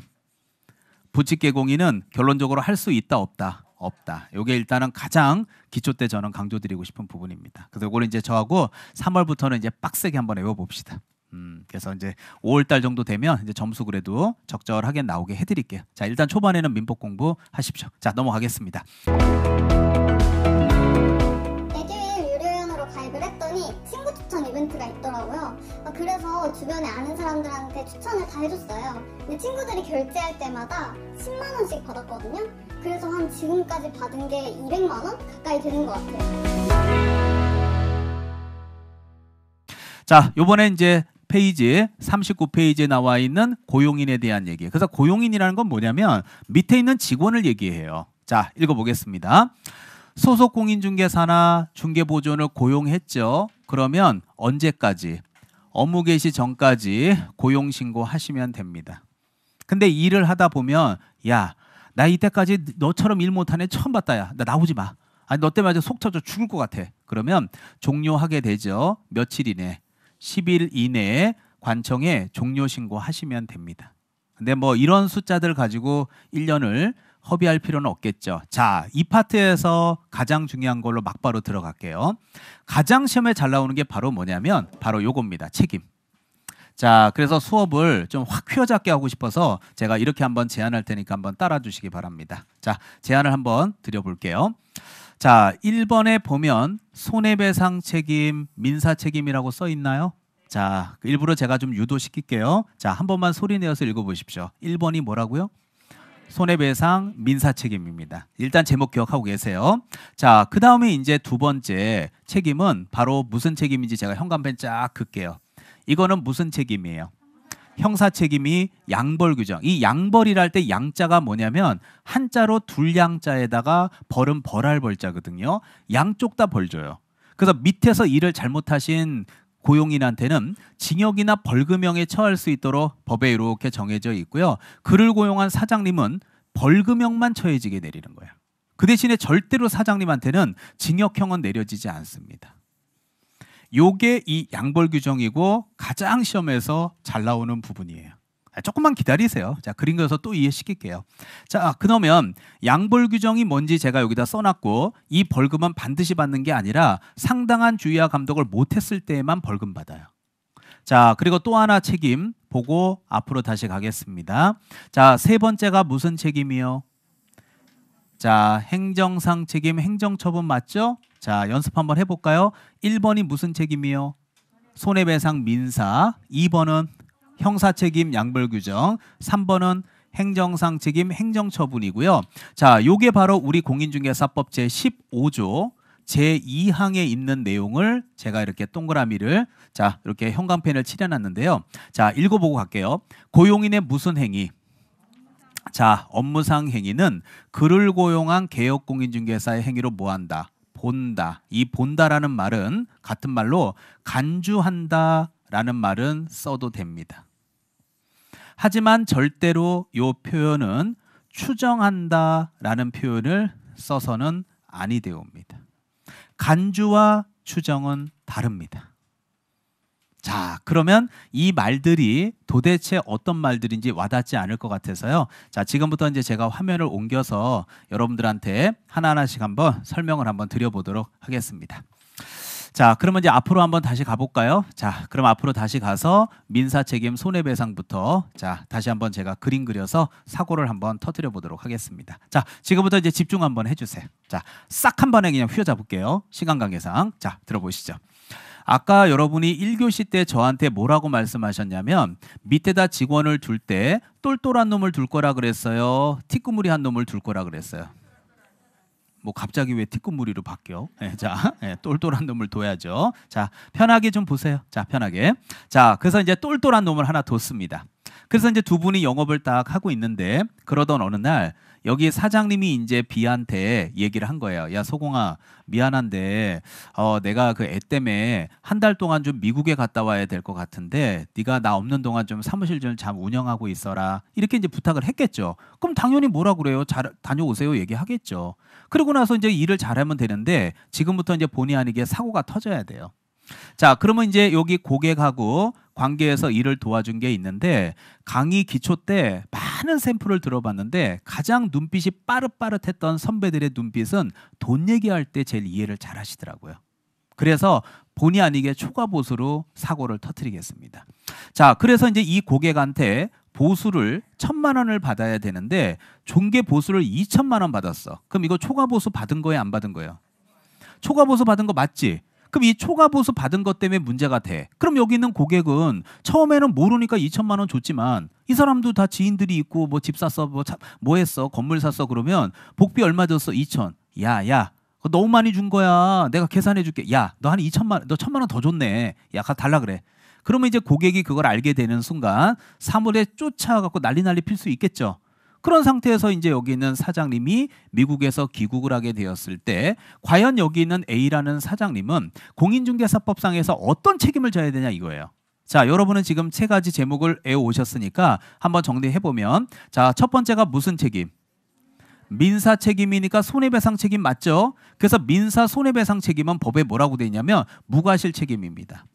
부칙개공인은 결론적으로 할 수 있다 없다 없다. 요게 일단은 가장 기초 때 저는 강조드리고 싶은 부분입니다. 그래서 이걸 이제 저하고 3월부터는 이제 빡세게 한번 외워봅시다. 음, 그래서 이제 5월달 정도 되면 이제 점수 그래도 적절하게 나오게 해드릴게요. 자, 일단 초반에는 민법 공부 하십시오. 자, 넘어가겠습니다. 애교일 유료연으로 가입을 했더니 친구 추천 이벤트가 있더라고요. 아, 그래서 주변에 아는 사람들한테 추천을 다 해줬어요. 근데 친구들이 결제할 때마다 10만 원씩 받았거든요. 그래서 한 지금까지 받은 게 200만 원 가까이 되는 것 같아요. 자, 요번에 이제 페이지에 39페이지에 나와 있는 고용인에 대한 얘기. 그래서 고용인이라는 건 뭐냐면 밑에 있는 직원을 얘기해요. 자, 읽어보겠습니다. 소속 공인중개사나 중개보조원을 고용했죠. 그러면 언제까지? 업무 개시 전까지 고용 신고하시면 됩니다. 근데 일을 하다 보면 야, 나 이때까지 너처럼 일 못하네 처음 봤다야. 나 나오지 마. 아니 너 때문에 속 터져 죽을 것 같아. 그러면 종료하게 되죠. 며칠 이내. 10일 이내에 관청에 종료 신고하시면 됩니다. 근데 뭐 이런 숫자들 가지고 1년을 허비할 필요는 없겠죠. 자, 이 파트에서 가장 중요한 걸로 막바로 들어갈게요. 가장 시험에 잘 나오는 게 바로 뭐냐면 바로 요겁니다. 책임. 자, 그래서 수업을 좀 확 휘어잡게 하고 싶어서 제가 이렇게 한번 제안할 테니까 한번 따라 주시기 바랍니다. 자, 제안을 한번 드려볼게요. 자, 1번에 보면 손해배상 책임, 민사 책임이라고 써 있나요? 자, 그 일부러 제가 좀 유도시킬게요. 자, 한 번만 소리 내어서 읽어 보십시오. 1번이 뭐라고요? 손해배상 민사 책임입니다. 일단 제목 기억하고 계세요. 자, 그 다음에 이제 두 번째 책임은 바로 무슨 책임인지 제가 현관벤쫙 긋게요. 이거는 무슨 책임이에요? 형사 책임이 양벌 규정. 이 양벌이랄 때 양자가 뭐냐면 한자로 둘 양자에다가 벌은 벌할 벌자거든요. 양쪽 다 벌줘요. 그래서 밑에서 일을 잘못하신 고용인한테는 징역이나 벌금형에 처할 수 있도록 법에 이렇게 정해져 있고요. 그를 고용한 사장님은 벌금형만 처해지게 내리는 거예요. 그 대신에 절대로 사장님한테는 징역형은 내려지지 않습니다. 요게 이 양벌 규정이고 가장 시험에서 잘 나오는 부분이에요. 아, 조금만 기다리세요. 자, 그림 그려서 또 이해시킬게요. 자, 그러면 양벌 규정이 뭔지 제가 여기다 써놨고 이 벌금은 반드시 받는 게 아니라 상당한 주의와 감독을 못했을 때에만 벌금 받아요. 자, 그리고 또 하나 책임 보고 앞으로 다시 가겠습니다. 자, 세 번째가 무슨 책임이요? 자, 행정상 책임, 행정처분 맞죠? 자, 연습 한번 해볼까요? 1번이 무슨 책임이요? 손해배상 민사. 2번은 형사 책임 양벌 규정. 3번은 행정상 책임 행정처분이고요. 자, 요게 바로 우리 공인중개사법 제 15조 제 2항에 있는 내용을 제가 이렇게 동그라미를 자, 이렇게 형광펜을 칠해 놨는데요. 자, 읽어 보고 갈게요. 고용인의 무슨 행위? 자, 업무상 행위는 그를 고용한 개혁공인중개사의 행위로 뭐한다? 본다. 이 본다라는 말은 같은 말로 간주한다라는 말은 써도 됩니다. 하지만 절대로 이 표현은 추정한다라는 표현을 써서는 아니 되옵니다. 간주와 추정은 다릅니다. 자, 그러면 이 말들이 도대체 어떤 말들인지 와닿지 않을 것 같아서요. 자, 지금부터 이제 제가 화면을 옮겨서 여러분들한테 하나하나씩 한번 설명을 한번 드려보도록 하겠습니다. 자, 그러면 이제 앞으로 한번 다시 가볼까요? 자, 그럼 앞으로 다시 가서 민사 책임 손해배상부터 자, 다시 한번 제가 그림 그려서 사고를 한번 터뜨려 보도록 하겠습니다. 자, 지금부터 이제 집중 한번 해주세요. 자, 싹 한 번에 그냥 휘어잡을게요. 시간 관계상. 자, 들어보시죠. 아까 여러분이 1교시 때 저한테 뭐라고 말씀하셨냐면 밑에다 직원을 둘 때 똘똘한 놈을 둘 거라 그랬어요. 티꾸무리 한 놈을 둘 거라 그랬어요. 뭐 갑자기 왜 티꾸무리로 바뀌어? 네, 자, 네, 똘똘한 놈을 둬야죠. 자, 편하게 좀 보세요. 자, 편하게. 자, 그래서 이제 똘똘한 놈을 하나 뒀습니다. 그래서 이제 두 분이 영업을 딱 하고 있는데 그러던 어느 날 여기 사장님이 이제 비한테 얘기를 한 거예요. 야 소공아 미안한데 어, 내가 그 애 때문에 한 달 동안 좀 미국에 갔다 와야 될 것 같은데 네가 나 없는 동안 좀 사무실 좀 잘 운영하고 있어라 이렇게 이제 부탁을 했겠죠. 그럼 당연히 뭐라 그래요? 잘 다녀오세요 얘기하겠죠. 그러고 나서 이제 일을 잘하면 되는데 지금부터 이제 본의 아니게 사고가 터져야 돼요. 자, 그러면 이제 여기 고객하고 관계에서 일을 도와준 게 있는데 강의 기초 때 많은 샘플을 들어봤는데 가장 눈빛이 빠릇빠릇했던 선배들의 눈빛은 돈 얘기할 때 제일 이해를 잘 하시더라고요. 그래서 본의 아니게 초과 보수로 사고를 터뜨리겠습니다. 자, 그래서 이제 이 고객한테 보수를 천만 원을 받아야 되는데 종계 보수를 이천만 원 받았어. 그럼 이거 초과 보수 받은 거예요, 안 받은 거예요? 초과 보수 받은 거 맞지? 그럼 이 초과 보수 받은 것 때문에 문제가 돼. 그럼 여기 있는 고객은 처음에는 모르니까 2천만 원 줬지만 이 사람도 다 지인들이 있고 뭐집 샀어 뭐, 차, 뭐 했어 건물 샀어 그러면 복비 얼마 줬어 2천. 야 야 너무 많이 준 거야. 내가 계산해 줄게. 야 너 한 2천만 너 천만 원 더 줬네. 야가 달라 그래. 그러면 이제 고객이 그걸 알게 되는 순간 사물에 쫓아가고 난리 난리 필 수 있겠죠. 그런 상태에서 이제 여기 있는 사장님이 미국에서 귀국을 하게 되었을 때 과연 여기 있는 A라는 사장님은 공인중개사법상에서 어떤 책임을 져야 되냐 이거예요. 자, 여러분은 지금 세 가지 제목을 애오셨으니까 한번 정리해 보면 자, 첫 번째가 무슨 책임? 민사 책임이니까 손해배상 책임 맞죠? 그래서 민사 손해배상 책임은 법에 뭐라고 되어 있냐면 무과실 책임입니다.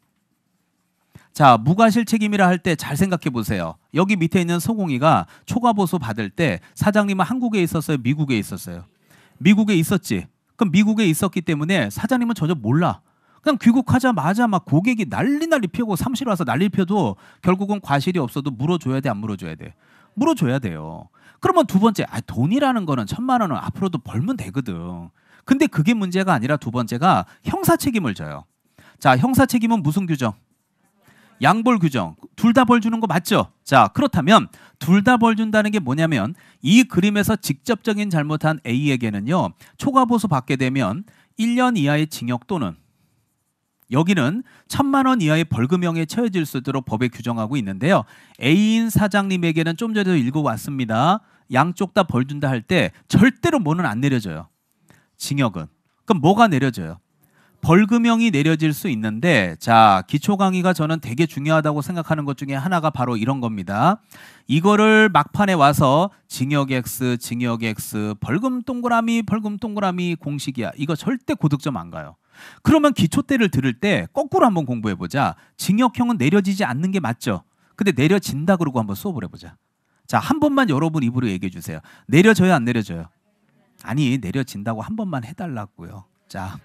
자, 무과실 책임이라 할 때 잘 생각해 보세요. 여기 밑에 있는 소공이가 초과보수 받을 때 사장님은 한국에 있었어요? 미국에 있었어요? 미국에 있었지. 그럼 미국에 있었기 때문에 사장님은 전혀 몰라. 그냥 귀국하자마자 막 고객이 난리 난리 피고 사무실 와서 난리 펴도 결국은 과실이 없어도 물어줘야 돼, 안 물어줘야 돼? 물어줘야 돼요. 그러면 두 번째, 아, 돈이라는 거는 천만 원은 앞으로도 벌면 되거든. 근데 그게 문제가 아니라 두 번째가 형사 책임을 져요. 자, 형사 책임은 무슨 규정? 양벌 규정 둘 다 벌 주는 거 맞죠? 자 그렇다면 둘 다 벌 준다는 게 뭐냐면 이 그림에서 직접적인 잘못한 A에게는요 초과 보수 받게 되면 1년 이하의 징역 또는 여기는 천만 원 이하의 벌금형에 처해질 수 있도록 법에 규정하고 있는데요. A인 사장님에게는 좀 전에도 읽어왔습니다. 양쪽 다 벌준다 할 때 절대로 뭐는 안 내려져요. 징역은. 그럼 뭐가 내려져요? 벌금형이 내려질 수 있는데 자 기초 강의가 저는 되게 중요하다고 생각하는 것 중에 하나가 바로 이런 겁니다. 이거를 막판에 와서 징역 x 징역 x 벌금 동그라미 벌금 동그라미 공식이야 이거 절대 고득점 안 가요. 그러면 기초 때를 들을 때 거꾸로 한번 공부해 보자. 징역형은 내려지지 않는 게 맞죠. 근데 내려진다 그러고 한번 수업을 해보자. 자한 번만 여러분 입으로 얘기해 주세요. 내려져요 안 내려져요? 아니 내려진다고 한 번만 해달라고요. 자.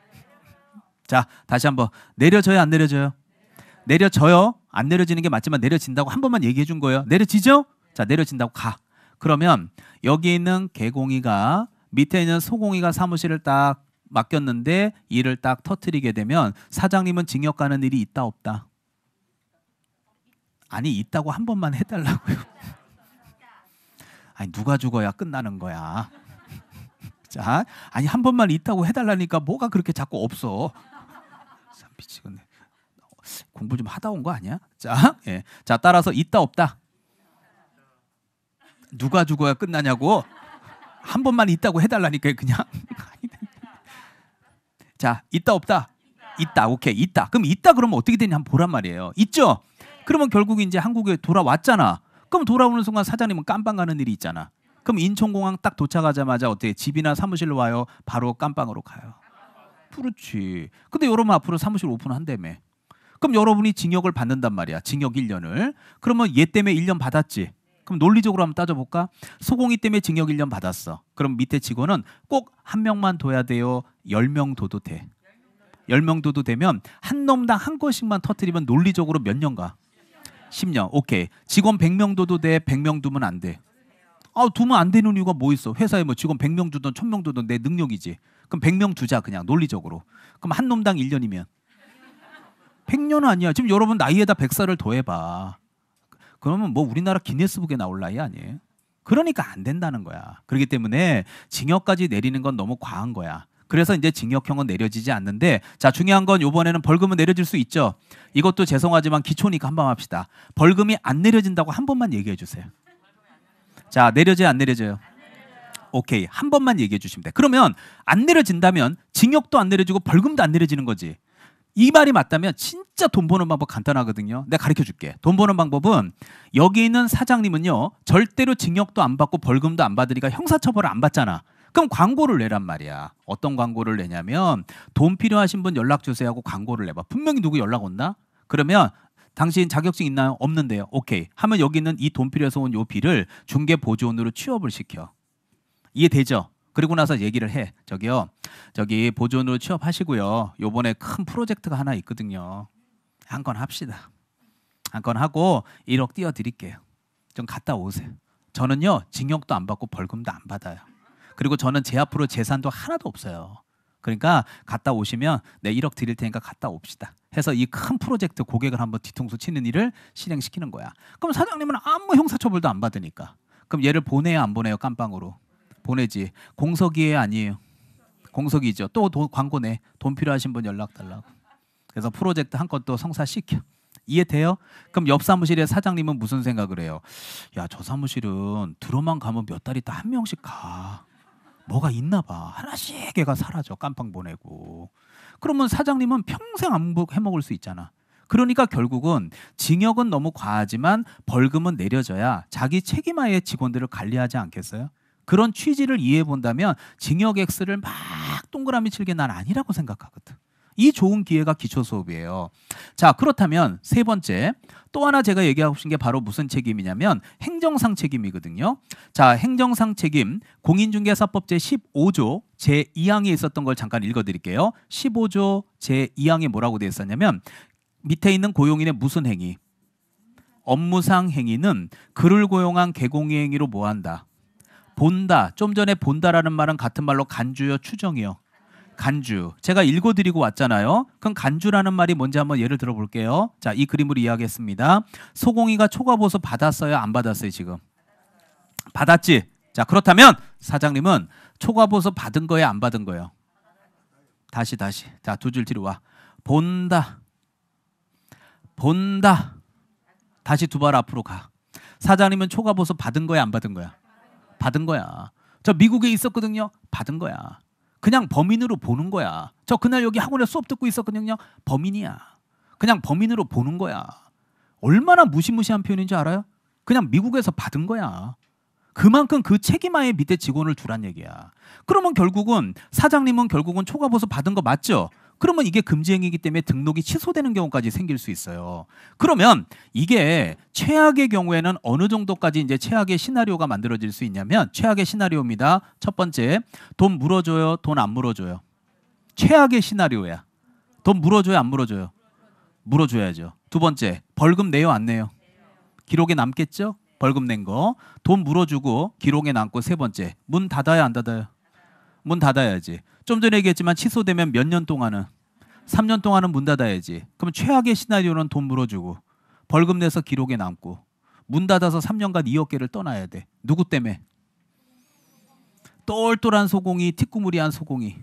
자, 다시 한번 내려져요, 안 내려져요? 내려져요. 안 내려지는 게 맞지만 내려진다고 한 번만 얘기해 준 거예요. 내려지죠? 자, 내려진다고 가. 그러면 여기 있는 개공이가 밑에 있는 소공이가 사무실을 딱 맡겼는데 일을 딱 터트리게 되면 사장님은 징역 가는 일이 있다 없다. 아니 있다고 한 번만 해달라고요. 아니 누가 죽어야 끝나는 거야. 자, 아니 한 번만 있다고 해달라니까 뭐가 그렇게 자꾸 없어. 미치겠네. 공부 좀 하다 온 거 아니야? 자, 예. 자 따라서 있다 없다. 누가 죽어야 끝나냐고 한 번만 있다고 해달라니까 그냥. 자, 있다 없다. 있다. 오케이. 있다. 그럼 있다 그러면 어떻게 되냐 한번 보란 말이에요. 있죠? 그러면 결국 이제 한국에 돌아왔잖아. 그럼 돌아오는 순간 사장님은 깜빵 가는 일이 있잖아. 그럼 인천공항 딱 도착하자마자 어떻게 집이나 사무실로 와요? 바로 깜빵으로 가요. 그렇지. 근데 여러분 앞으로 사무실 오픈한다며. 그럼 여러분이 징역을 받는단 말이야. 징역 1년을. 그러면 얘 때문에 1년 받았지. 그럼 논리적으로 한번 따져볼까? 소공이 때문에 징역 1년 받았어. 그럼 밑에 직원은 꼭 한 명만 둬야 돼요. 10명 둬도 돼. 10명 둬도 되면 한 놈당 한 건씩만 터트리면 논리적으로 몇년 가? 10년. 오케이. 직원 100명 둬도 돼. 100명 두면 안 돼. 아, 두면 안 되는 이유가 뭐 있어? 회사에 뭐 직원 100명 두든 1000명 두든 내 능력이지. 그럼 100명 두자 그냥 논리적으로. 그럼 한 놈당 1년이면 100년 아니야. 지금 여러분 나이에다 100살을 더해 봐. 그러면 뭐 우리나라 기네스북에 나올 나이 아니에요? 그러니까 안 된다는 거야. 그렇기 때문에 징역까지 내리는 건 너무 과한 거야. 그래서 이제 징역형은 내려지지 않는데 자 중요한 건 요번에는 벌금은 내려질 수 있죠. 이것도 죄송하지만 기초니까 한 번 합시다. 벌금이 안 내려진다고 한 번만 얘기해 주세요. 자 내려져요 안 내려져요? 오케이. 한 번만 얘기해 주시면 돼. 그러면 안 내려진다면 징역도 안 내려지고 벌금도 안 내려지는 거지. 이 말이 맞다면 진짜 돈 버는 방법 간단하거든요. 내가 가르쳐 줄게. 돈 버는 방법은 여기 있는 사장님은요. 절대로 징역도 안 받고 벌금도 안 받으니까 형사처벌을 안 받잖아. 그럼 광고를 내란 말이야. 어떤 광고를 내냐면 돈 필요하신 분 연락 주세요 하고 광고를 내봐. 분명히 누구 연락 온다? 그러면 당신 자격증 있나요? 없는데요. 오케이. 하면 여기 있는 이 돈 필요해서 온요 비를 중개 보조원으로 취업을 시켜. 이해되죠? 그리고 나서 얘기를 해. 저기요. 저기 보존으로 취업하시고요. 요번에 큰 프로젝트가 하나 있거든요. 한 건 합시다. 한 건 하고 1억 띄워 드릴게요. 좀 갔다 오세요. 저는요. 징역도 안 받고 벌금도 안 받아요. 그리고 저는 제 앞으로 재산도 하나도 없어요. 그러니까 갔다 오시면 내 1억 드릴 테니까 갔다 옵시다. 해서 이 큰 프로젝트 고객을 한번 뒤통수 치는 일을 실행시키는 거야. 그럼 사장님은 아무 형사처벌도 안 받으니까. 그럼 얘를 보내야 안 보내요 깜빵으로. 보내지. 공석이에 아니에요. 공석이죠. 또 돈, 광고 네돈 필요하신 분 연락 달라고. 그래서 프로젝트 한 건 또 성사시켜. 이해돼요? 그럼 옆 사무실의 사장님은 무슨 생각을 해요? 야, 저 사무실은 들어만 가면 몇 달 있다 한 명씩 가. 뭐가 있나 봐. 하나씩 걔가 사라져. 깜빵 보내고. 그러면 사장님은 평생 안복 해먹을 수 있잖아. 그러니까 결국은 징역은 너무 과하지만 벌금은 내려져야 자기 책임하에 직원들을 관리하지 않겠어요? 그런 취지를 이해해 본다면 징역 X를 막 동그라미 칠 게 난 아니라고 생각하거든. 이 좋은 기회가 기초 수업이에요. 자, 그렇다면 세 번째 또 하나 제가 얘기하고 싶은 게 바로 무슨 책임이냐면 행정상 책임이거든요. 자, 행정상 책임 공인중개사법 제 15조 제 2항에 있었던 걸 잠깐 읽어 드릴게요. 15조 제 2항에 뭐라고 되어 있었냐면 밑에 있는 고용인의 무슨 행위 업무상 행위는 그를 고용한 개공의 행위로 뭐한다? 본다. 좀 전에 본다라는 말은 같은 말로 간주요, 추정이요. 간주. 제가 읽어드리고 왔잖아요. 그럼 간주라는 말이 뭔지 한번 예를 들어볼게요. 자, 이 그림으로 이야기했습니다. 소공이가 초과보수 받았어요? 안 받았어요, 지금? 받았지? 자, 그렇다면 사장님은 초과보수 받은 거예요? 안 받은 거예요? 다시, 다시. 자, 두 줄 뒤로 와. 본다. 본다. 다시 두 발 앞으로 가. 사장님은 초과보수 받은 거야, 안 받은 거야? 받은 거야. 저 미국에 있었거든요. 받은 거야. 그냥 범인으로 보는 거야. 저 그날 여기 학원에 수업 듣고 있었거든요. 범인이야. 그냥 범인으로 보는 거야. 얼마나 무시무시한 표현인지 알아요? 그냥 미국에서 받은 거야. 그만큼 그 책임하에 밑에 직원을 두란 얘기야. 그러면 결국은 사장님은 결국은 초과보수 받은 거 맞죠? 그러면 이게 금지행위이기 때문에 등록이 취소되는 경우까지 생길 수 있어요. 그러면 이게 최악의 경우에는 어느 정도까지 이제 최악의 시나리오가 만들어질 수 있냐면 최악의 시나리오입니다. 첫 번째 돈 물어줘요, 돈 안 물어줘요. 최악의 시나리오야. 돈 물어줘요, 안 물어줘요. 물어줘야죠. 두 번째 벌금 내요, 안 내요. 기록에 남겠죠? 벌금 낸 거. 돈 물어주고 기록에 남고 세 번째 문 닫아요, 안 닫아요. 문 닫아야지. 좀 전에 얘기했지만 취소되면 몇 년 동안은 3년 동안은 문 닫아야지. 그럼 최악의 시나리오는 돈 물어주고 벌금 내서 기록에 남고 문 닫아서 3년간 2억 개를 떠나야 돼. 누구 때문에? 똘똘한 소공이 티꾸무리한 소공이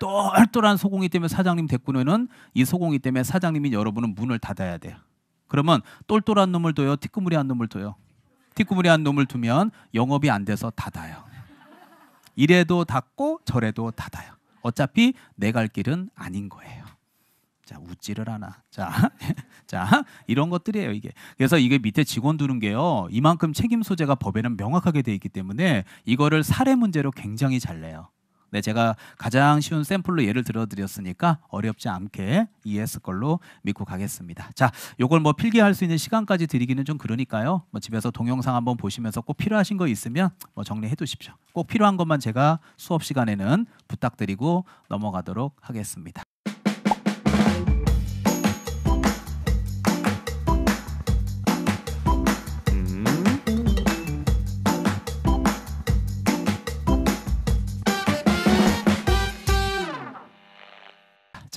똘똘한 소공이 때문에 사장님 됐구면이 소공이 때문에 사장님이 여러분은 문을 닫아야 돼 그러면 똘똘한 놈을 둬요, 티꾸무리한 놈을 둬요. 티꾸무리한 놈을 두면 영업이 안 돼서 닫아요. 이래도 닫고 저래도 닫아요. 어차피 내 갈 길은 아닌 거예요. 자 웃지를 하나. 자, 자 이런 것들이에요 이게. 그래서 이게 밑에 직원 두는 게요. 이만큼 책임 소재가 법에는 명확하게 돼 있기 때문에 이거를 사례 문제로 굉장히 잘 내요. 네, 제가 가장 쉬운 샘플로 예를 들어드렸으니까 어렵지 않게 이해했을 걸로 믿고 가겠습니다. 자, 요걸 뭐 필기할 수 있는 시간까지 드리기는 좀 그러니까요. 뭐 집에서 동영상 한번 보시면서 꼭 필요하신 거 있으면 뭐 정리해 두십시오. 꼭 필요한 것만 제가 수업 시간에는 부탁드리고 넘어가도록 하겠습니다.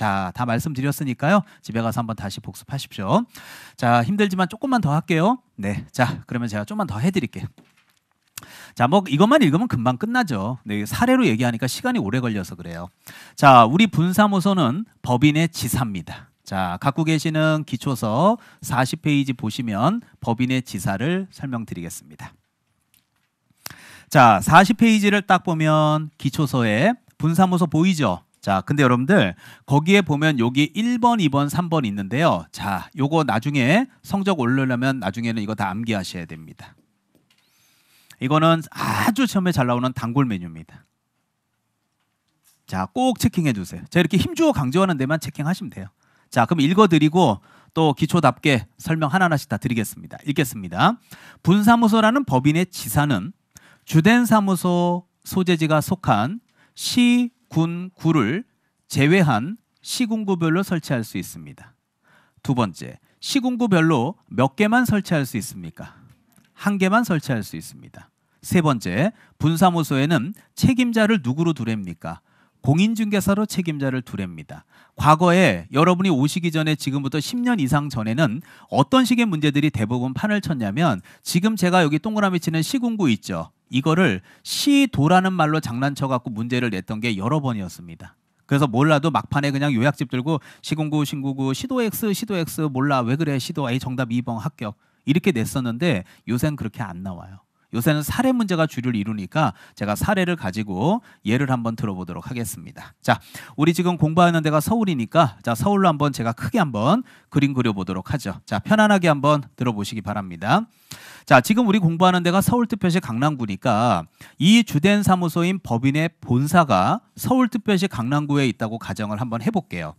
자, 다 말씀드렸으니까요. 집에 가서 한번 다시 복습하십시오. 자, 힘들지만 조금만 더 할게요. 네. 자, 그러면 제가 조금만더 해드릴게요. 자, 뭐 이것만 읽으면 금방 끝나죠. 네, 사례로 얘기하니까 시간이 오래 걸려서 그래요. 자, 우리 분사무소는 법인의 지사입니다. 자, 갖고 계시는 기초서 40페이지 보시면 법인의 지사를 설명드리겠습니다. 자, 40페이지를 딱 보면 기초서에 분사무소 보이죠? 자, 근데 여러분들 거기에 보면 여기 1번, 2번, 3번 있는데요. 자, 요거 나중에 성적 올리려면 나중에는 이거 다 암기하셔야 됩니다. 이거는 아주 처음에 잘 나오는 단골 메뉴입니다. 자, 꼭 체킹해 주세요. 제가 이렇게 힘주어 강조하는 데만 체킹하시면 돼요. 자, 그럼 읽어드리고 또 기초답게 설명 하나하나씩 다 드리겠습니다. 읽겠습니다. 분사무소라는 법인의 지사는 주된 사무소 소재지가 속한 시, 군, 구를 제외한 시군구별로 설치할 수 있습니다. 두 번째, 시군구별로 몇 개만 설치할 수 있습니까? 한 개만 설치할 수 있습니다. 세 번째, 분사무소에는 책임자를 누구로 두렵니까? 공인중개사로 책임자를 두렵니다. 과거에 여러분이 오시기 전에 지금부터 10년 이상 전에는 어떤 식의 문제들이 대부분 판을 쳤냐면 지금 제가 여기 동그라미 치는 시군구 있죠. 이거를 시도라는 말로 장난쳐 갖고 문제를 냈던 게 여러 번이었습니다. 그래서 몰라도 막판에 그냥 요약집 들고 시공구 신구구 시도 X 시도 X 몰라 왜 그래 시도 A 정답 2번 합격 이렇게 냈었는데 요새는 그렇게 안 나와요. 요새는 사례 문제가 주를 이루니까 제가 사례를 가지고 예를 한번 들어보도록 하겠습니다. 자, 우리 지금 공부하는 데가 서울이니까 자, 서울로 한번 제가 크게 한번 그림 그려 보도록 하죠. 자, 편안하게 한번 들어보시기 바랍니다. 자, 지금 우리 공부하는 데가 서울 특별시 강남구니까 이 주된 사무소인 법인의 본사가 서울 특별시 강남구에 있다고 가정을 한번 해 볼게요.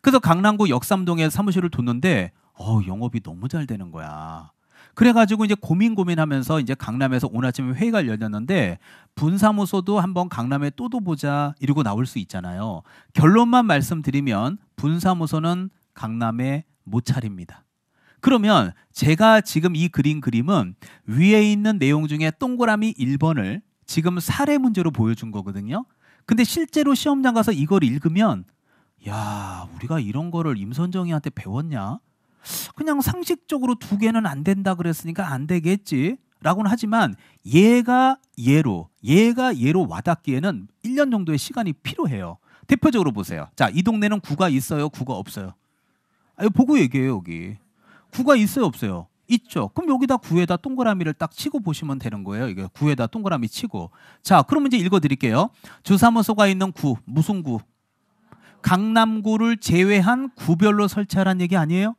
그래서 강남구 역삼동에 사무실을 뒀는데 어, 영업이 너무 잘 되는 거야. 그래가지고 이제 고민 고민하면서 이제 강남에서 오늘 아침에 회의가 열렸는데 분사무소도 한번 강남에 또도 보자 이러고 나올 수 있잖아요. 결론만 말씀드리면 분사무소는 강남에 못 차립니다. 그러면 제가 지금 이 그린 그림은 위에 있는 내용 중에 동그라미 1번을 지금 사례 문제로 보여준 거거든요. 근데 실제로 시험장 가서 이걸 읽으면 야, 우리가 이런 거를 임선정이한테 배웠냐? 그냥 상식적으로 두 개는 안 된다 그랬으니까 안 되겠지. 라고는 하지만 얘가 얘로 얘가 얘로 와닿기에는 1년 정도의 시간이 필요해요. 대표적으로 보세요. 자, 이 동네는 구가 있어요, 구가 없어요. 아, 보고 얘기해요, 여기. 구가 있어요, 없어요? 있죠. 그럼 여기다 구에다 동그라미를 딱 치고 보시면 되는 거예요. 이게 구에다 동그라미 치고. 자, 그럼 이제 읽어 드릴게요. 주사무소가 있는 구, 무슨 구? 강남구를 제외한 구별로 설치하라는 얘기 아니에요?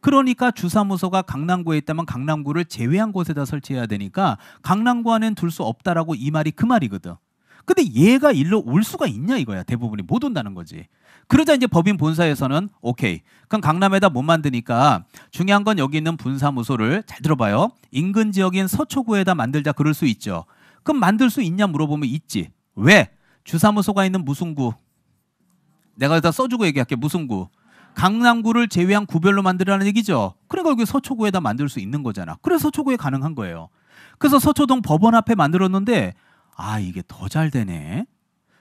그러니까 주사무소가 강남구에 있다면 강남구를 제외한 곳에다 설치해야 되니까 강남구 안엔 둘 수 없다라고 이 말이 그 말이거든. 근데 얘가 일로 올 수가 있냐 이거야 대부분이 못 온다는 거지 그러자 이제 법인 본사에서는 오케이 그럼 강남에다 못 만드니까 중요한 건 여기 있는 분사무소를 잘 들어봐요 인근 지역인 서초구에다 만들자 그럴 수 있죠 그럼 만들 수 있냐 물어보면 있지 왜 주사무소가 있는 무슨 구 내가 여기다 써주고 얘기할게 무슨 구 강남구를 제외한 구별로 만들라는 얘기죠. 그러니까 여기 서초구에다 만들 수 있는 거잖아. 그래서 서초구에 가능한 거예요. 그래서 서초동 법원 앞에 만들었는데 아 이게 더 잘 되네.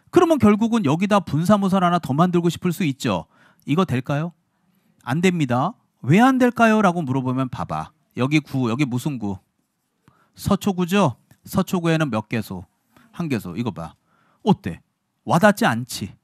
그러면 결국은 여기다 분사무소 하나 더 만들고 싶을 수 있죠. 이거 될까요? 안 됩니다. 왜 안 될까요? 라고 물어보면 봐봐. 여기 구, 여기 무슨 구? 서초구죠? 서초구에는 몇 개소? 한 개소. 이거 봐. 어때? 와닿지 않지?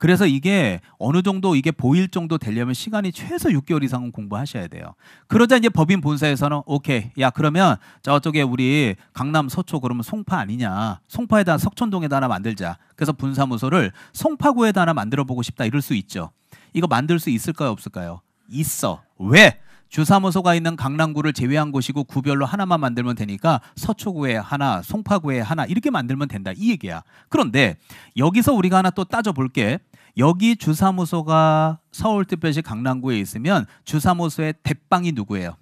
그래서 이게 어느 정도 이게 보일 정도 되려면 시간이 최소 6개월 이상은 공부하셔야 돼요. 그러자 이제 법인 본사에서는 오케이. 야, 그러면 저쪽에 우리 강남 서초 그러면 송파 아니냐. 송파에다 석촌동에다 하나 만들자. 그래서 분사무소를 송파구에다 하나 만들어 보고 싶다. 이럴 수 있죠. 이거 만들 수 있을까요, 없을까요? 있어. 왜? 주사무소가 있는 강남구를 제외한 곳이고 구별로 하나만 만들면 되니까 서초구에 하나, 송파구에 하나 이렇게 만들면 된다. 이 얘기야. 그런데 여기서 우리가 하나 또 따져볼게. 여기 주사무소가 서울 특별시 강남구에 있으면 주사무소의 대빵이 누구예요?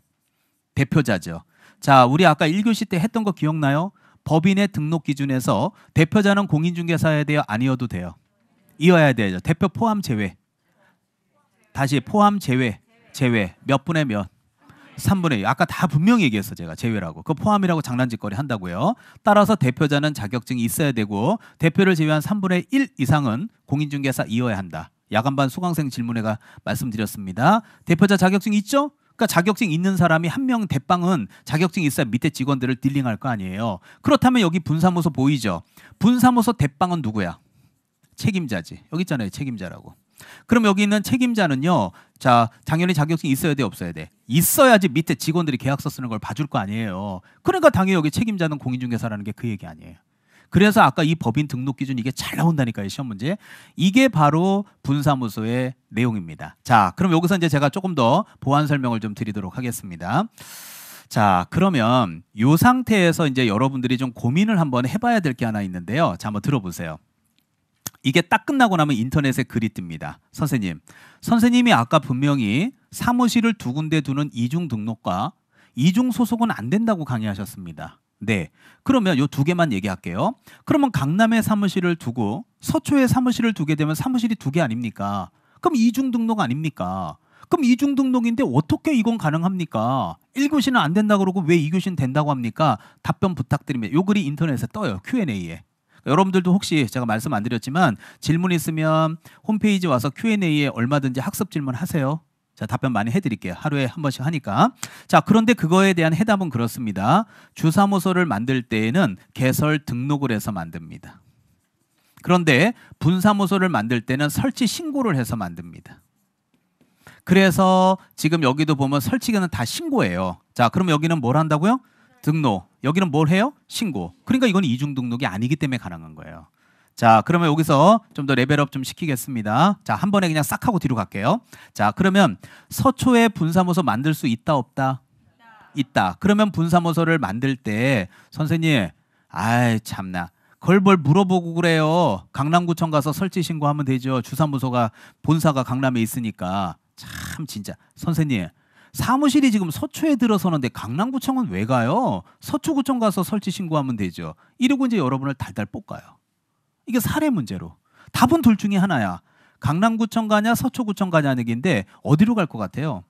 대표자죠. 자, 우리 아까 1교시 때 했던 거 기억나요? 법인의 등록 기준에서 대표자는 공인중개사에 대해 아니어도 돼요. 이어야 되죠. 대표 포함 제외. 다시 포함 제외. 제외. 몇 분의 몇? 3분의 2. 아까 다 분명히 얘기했어 제가 제외라고. 그 포함이라고 장난짓거리 한다고요. 따라서 대표자는 자격증이 있어야 되고 대표를 제외한 3분의 1 이상은 공인중개사 이어야 한다. 야간반 수강생 질문회가 말씀드렸습니다. 대표자 자격증 있죠? 그러니까 자격증 있는 사람이 한 명 대빵은 자격증 있어야 밑에 직원들을 딜링할 거 아니에요. 그렇다면 여기 분사무소 보이죠? 분사무소 대빵은 누구야? 책임자지. 여기 있잖아요. 책임자라고. 그럼 여기 있는 책임자는요. 자, 당연히 자격증 있어야 돼, 없어야 돼. 있어야지 밑에 직원들이 계약서 쓰는 걸 봐줄 거 아니에요. 그러니까 당연히 여기 책임자는 공인중개사라는 게 그 얘기 아니에요. 그래서 아까 이 법인 등록 기준 이게 잘 나온다니까요, 시험 문제. 이게 바로 분사무소의 내용입니다. 자, 그럼 여기서 이제 제가 조금 더 보완 설명을 좀 드리도록 하겠습니다. 자, 그러면 이 상태에서 이제 여러분들이 좀 고민을 한번 해봐야 될 게 하나 있는데요. 자, 한번 들어보세요. 이게 딱 끝나고 나면 인터넷에 글이 뜹니다. 선생님, 선생님이 아까 분명히 사무실을 두 군데 두는 이중 등록과 이중 소속은 안 된다고 강의하셨습니다. 네. 그러면 요 두 개만 얘기할게요. 그러면 강남에 사무실을 두고 서초에 사무실을 두게 되면 사무실이 두 개 아닙니까? 그럼 이중 등록 아닙니까? 그럼 이중 등록인데 어떻게 이건 가능합니까? 1교시는 안 된다 고 그러고 왜 2교시는 된다고 합니까? 답변 부탁드립니다. 요 글이 인터넷에 떠요. Q&A에. 여러분들도 혹시 제가 말씀 안 드렸지만 질문 있으면 홈페이지 와서 Q&A에 얼마든지 학습 질문 하세요. 자, 답변 많이 해드릴게요. 하루에 한 번씩 하니까. 자, 그런데 그거에 대한 해답은 그렇습니다. 주사무소를 만들 때에는 개설 등록을 해서 만듭니다. 그런데 분사무소를 만들 때는 설치 신고를 해서 만듭니다. 그래서 지금 여기도 보면 설치기는 다 신고예요. 자, 그럼 여기는 뭘 한다고요? 등록. 여기는 뭘 해요? 신고. 그러니까 이건 이중 등록이 아니기 때문에 가능한 거예요. 자, 그러면 여기서 좀 더 레벨업 좀 시키겠습니다. 자, 한 번에 그냥 싹 하고 뒤로 갈게요. 자, 그러면 서초에 분사무소 만들 수 있다 없다? 있다. 그러면 분사무소를 만들 때 선생님, 아이 참나. 그걸 뭘 물어보고 그래요. 강남구청 가서 설치 신고하면 되죠. 주사무소가 본사가 강남에 있으니까. 참 진짜 선생님 사무실이 지금 서초에 들어서는데 강남구청은 왜 가요? 서초구청 가서 설치 신고하면 되죠. 이러고 이제 여러분을 달달 뽑아요 이게 사례 문제로. 답은 둘 중에 하나야. 강남구청 가냐 서초구청 가냐는 얘기인데 어디로 갈 것 같아요?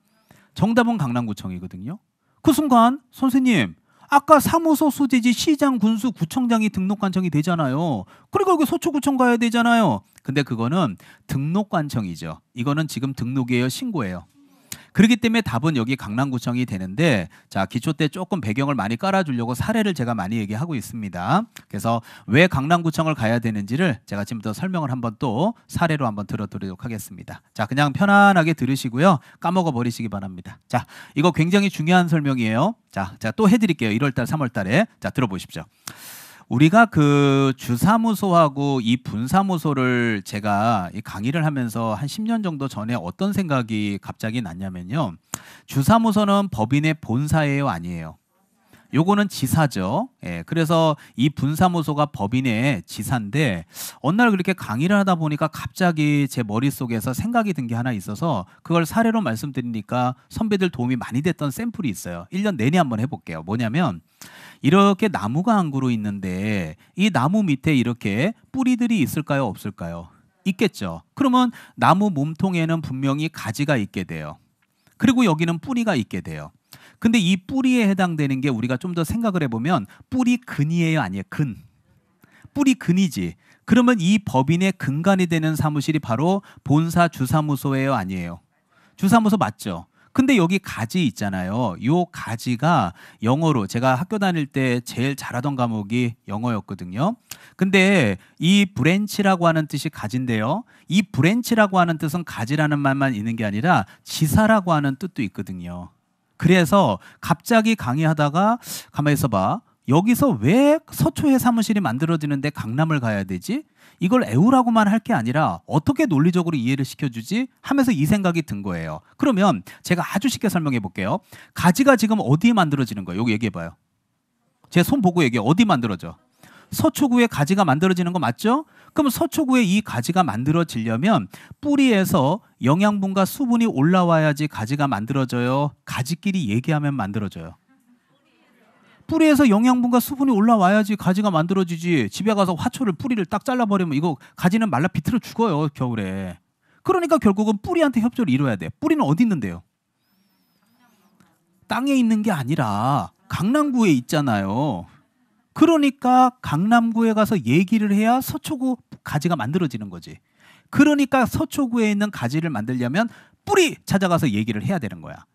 정답은 강남구청이거든요. 그 순간 선생님 아까 사무소 소재지 시장 군수 구청장이 등록관청이 되잖아요. 그리고 그러니까 여기 서초구청 가야 되잖아요. 근데 그거는 등록관청이죠. 이거는 지금 등록이에요, 신고예요. 그렇기 때문에 답은 여기 강남구청이 되는데 자 기초 때 조금 배경을 많이 깔아주려고 사례를 제가 많이 얘기하고 있습니다. 그래서 왜 강남구청을 가야 되는지를 제가 지금부터 설명을 한번 또 사례로 한번 들어드리도록 하겠습니다. 자 그냥 편안하게 들으시고요. 까먹어 버리시기 바랍니다. 자 이거 굉장히 중요한 설명이에요. 자, 자또 해드릴게요. 1월달, 3월달에 자 들어보십시오. 우리가 그 주사무소하고 이 분사무소를 제가 이 강의를 하면서 한 10년 정도 전에 어떤 생각이 갑자기 났냐면요. 주사무소는 법인의 본사예요, 아니에요? 요거는 지사죠. 예, 그래서 이 분사무소가 법인의 지사인데 어느 날 그렇게 강의를 하다 보니까 갑자기 제 머릿속에서 생각이 든 게 하나 있어서 그걸 사례로 말씀드리니까 선배들 도움이 많이 됐던 샘플이 있어요. 1년 내내 한번 해볼게요. 뭐냐면 이렇게 나무가 한 그루 있는데 이 나무 밑에 이렇게 뿌리들이 있을까요? 없을까요? 있겠죠. 그러면 나무 몸통에는 분명히 가지가 있게 돼요. 그리고 여기는 뿌리가 있게 돼요. 근데 이 뿌리에 해당되는 게 우리가 좀 더 생각을 해보면 뿌리 근이에요 아니에요 근 뿌리 근이지 그러면 이 법인의 근간이 되는 사무실이 바로 본사 주사무소예요 아니에요 주사무소 맞죠 근데 여기 가지 있잖아요. 요 가지가 영어로 제가 학교 다닐 때 제일 잘하던 과목이 영어였거든요. 근데 이 브랜치라고 하는 뜻이 가지인데요. 이 브랜치라고 하는 뜻은 가지라는 말만 있는 게 아니라 지사라고 하는 뜻도 있거든요. 그래서 갑자기 강의하다가 가만히 있어봐. 여기서 왜서초의 사무실이 만들어지는데 강남을 가야 되지? 이걸 애우라고만 할 게 아니라 어떻게 논리적으로 이해를 시켜주지? 하면서 이 생각이 든 거예요. 그러면 제가 아주 쉽게 설명해 볼게요. 가지가 지금 어디에 만들어지는 거예요? 여기 얘기해 봐요. 제 손 보고 얘기해. 어디 만들어져? 서초구에 가지가 만들어지는 거 맞죠? 그럼 서초구에 이 가지가 만들어지려면 뿌리에서 영양분과 수분이 올라와야지 가지가 만들어져요. 가지끼리 얘기하면 만들어져요. 뿌리에서 영양분과 수분이 올라와야지 가지가 만들어지지. 집에 가서 화초를 뿌리를 딱 잘라버리면 이거 가지는 말라 비틀어 죽어요 겨울에. 그러니까 결국은 뿌리한테 협조를 이뤄야 돼. 뿌리는 어디 있는데요? 땅에 있는 게 아니라 강남구에 있잖아요. 그러니까 강남구에 가서 얘기를 해야 서초구 가지가 만들어지는 거지. 그러니까 서초구에 있는 가지를 만들려면 뿌리 찾아가서 얘기를 해야 되는 거야.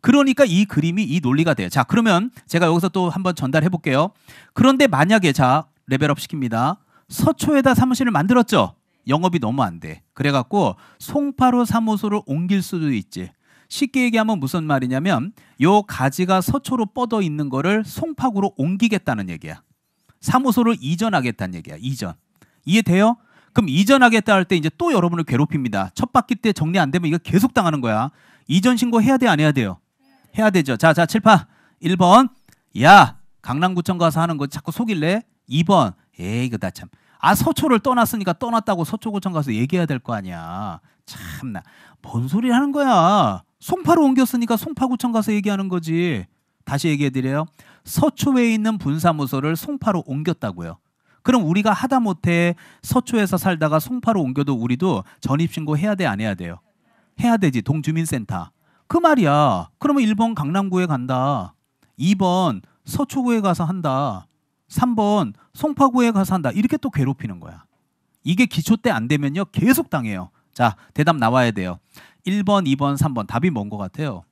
그러니까 이 그림이 이 논리가 돼요. 자, 그러면 제가 여기서 또 한번 전달해 볼게요. 그런데 만약에 자, 레벨업 시킵니다. 서초에다 사무실을 만들었죠. 영업이 너무 안 돼. 그래갖고 송파로 사무소를 옮길 수도 있지. 쉽게 얘기하면 무슨 말이냐면 요 가지가 서초로 뻗어 있는 거를 송파구로 옮기겠다는 얘기야. 사무소를 이전하겠다는 얘기야. 이전. 이해돼요? 그럼 이전하겠다 할 때 이제 또 여러분을 괴롭힙니다. 첫 바퀴 때 정리 안 되면 이거 계속 당하는 거야. 이전 신고 해야 돼, 안 해야 돼요? 해야 되죠. 자, 자, 칠파. 1번. 야, 강남구청 가서 하는 거 자꾸 속일래? 2번. 에이, 이거 다 참. 아, 서초를 떠났으니까 떠났다고 서초구청 가서 얘기해야 될 거 아니야. 참나. 뭔 소리 하는 거야. 송파로 옮겼으니까 송파구청 가서 얘기하는 거지. 다시 얘기해 드려요. 서초에 있는 분사무소를 송파로 옮겼다고요. 그럼 우리가 하다못해 서초에서 살다가 송파로 옮겨도 우리도 전입신고 해야 돼 안 해야 돼요? 해야 되지 동주민센터. 그 말이야. 그러면 1번 강남구에 간다. 2번 서초구에 가서 한다. 3번 송파구에 가서 한다. 이렇게 또 괴롭히는 거야. 이게 기초 때 안 되면요. 계속 당해요. 자, 대답 나와야 돼요. 1번, 2번, 3번. 답이 뭔 것 같아요?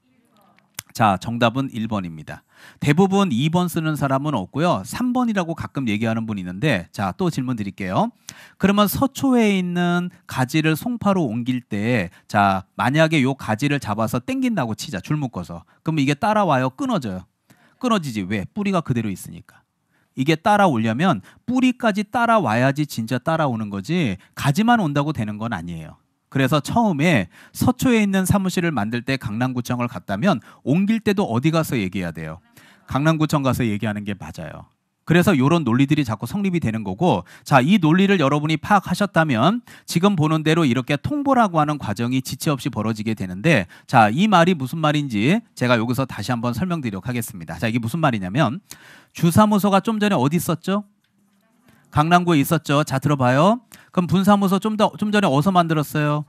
자, 정답은 1번입니다. 대부분 2번 쓰는 사람은 없고요. 3번이라고 가끔 얘기하는 분이 있는데 자, 또 질문 드릴게요. 그러면 서초에 있는 가지를 송파로 옮길 때 자, 만약에 요 가지를 잡아서 땡긴다고 치자. 줄 묶어서. 그러면 이게 따라와요. 끊어져요. 끊어지지. 왜? 뿌리가 그대로 있으니까. 이게 따라오려면 뿌리까지 따라와야지 진짜 따라오는 거지 가지만 온다고 되는 건 아니에요. 그래서 처음에 서초에 있는 사무실을 만들 때 강남구청을 갔다면 옮길 때도 어디 가서 얘기해야 돼요. 강남구청 가서 얘기하는 게 맞아요. 그래서 이런 논리들이 자꾸 성립이 되는 거고 자 이 논리를 여러분이 파악하셨다면 지금 보는 대로 이렇게 통보라고 하는 과정이 지체 없이 벌어지게 되는데 자 이 말이 무슨 말인지 제가 여기서 다시 한번 설명드리도록 하겠습니다 자 이게 무슨 말이냐면 주사무소가 좀 전에 어디 있었죠 강남구에 있었죠 자 들어봐요 그럼 분사무소 좀 더 좀 전에 어디서 만들었어요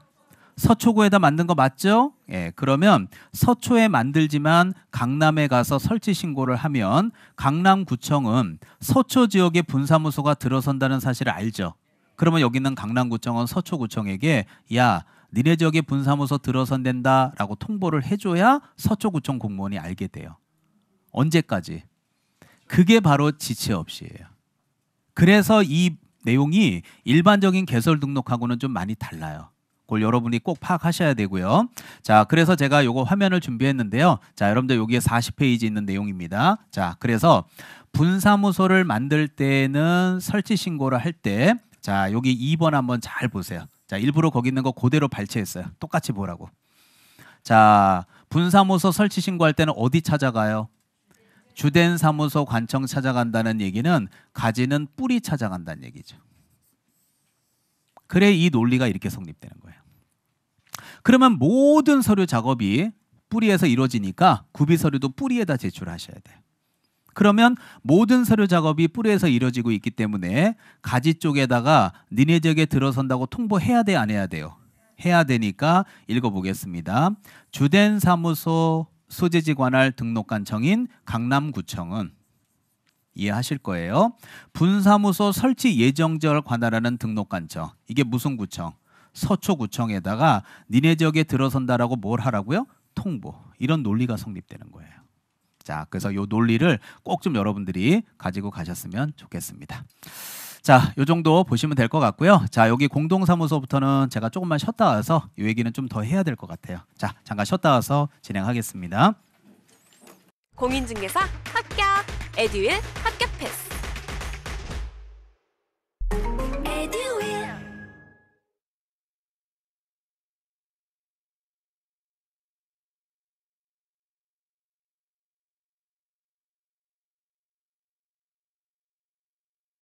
서초구에다 만든 거 맞죠? 예, 그러면 서초에 만들지만 강남에 가서 설치 신고를 하면 강남구청은 서초 지역에 분사무소가 들어선다는 사실을 알죠. 그러면 여기 있는 강남구청은 서초구청에게 야 니네 지역에 분사무소 들어선된다라고 통보를 해줘야 서초구청 공무원이 알게 돼요. 언제까지? 그게 바로 지체 없이예요. 그래서 이 내용이 일반적인 개설 등록하고는 좀 많이 달라요. 그걸 여러분이 꼭 파악하셔야 되고요. 자, 그래서 제가 요거 화면을 준비했는데요. 자, 여러분들 여기에 40페이지 있는 내용입니다. 자, 그래서 분사무소를 만들 때는 설치 신고를 할 때 자, 여기 2번 한번 잘 보세요. 자, 일부러 거기 있는 거 그대로 발췌했어요. 똑같이 보라고. 자, 분사무소 설치 신고할 때는 어디 찾아가요? 주된 사무소 관청 찾아간다는 얘기는 가지는 뿌리 찾아간다는 얘기죠. 그래 이 논리가 이렇게 성립되는 거예요. 그러면 모든 서류 작업이 뿌리에서 이루어지니까 구비 서류도 뿌리에다 제출하셔야 돼요. 그러면 모든 서류 작업이 뿌리에서 이루어지고 있기 때문에 가지 쪽에다가 니네 지역에 들어선다고 통보해야 돼 안 해야 돼요? 해야 되니까 읽어보겠습니다. 주된 사무소 소재지 관할 등록관 청인 강남구청은 이해하실 거예요. 분사무소 설치 예정절 관할하는 등록관청 이게 무슨 구청? 서초구청에다가 니네 지역에 들어선다라고 뭘 하라고요? 통보. 이런 논리가 성립되는 거예요. 자, 그래서 이 논리를 꼭 좀 여러분들이 가지고 가셨으면 좋겠습니다. 자, 요 정도 보시면 될 것 같고요. 자, 여기 공동사무소부터는 제가 조금만 쉬었다 와서 이 얘기는 좀 더 해야 될 것 같아요. 자, 잠깐 쉬었다 와서 진행하겠습니다. 공인중개사 합격, 에듀윌 합격 패스.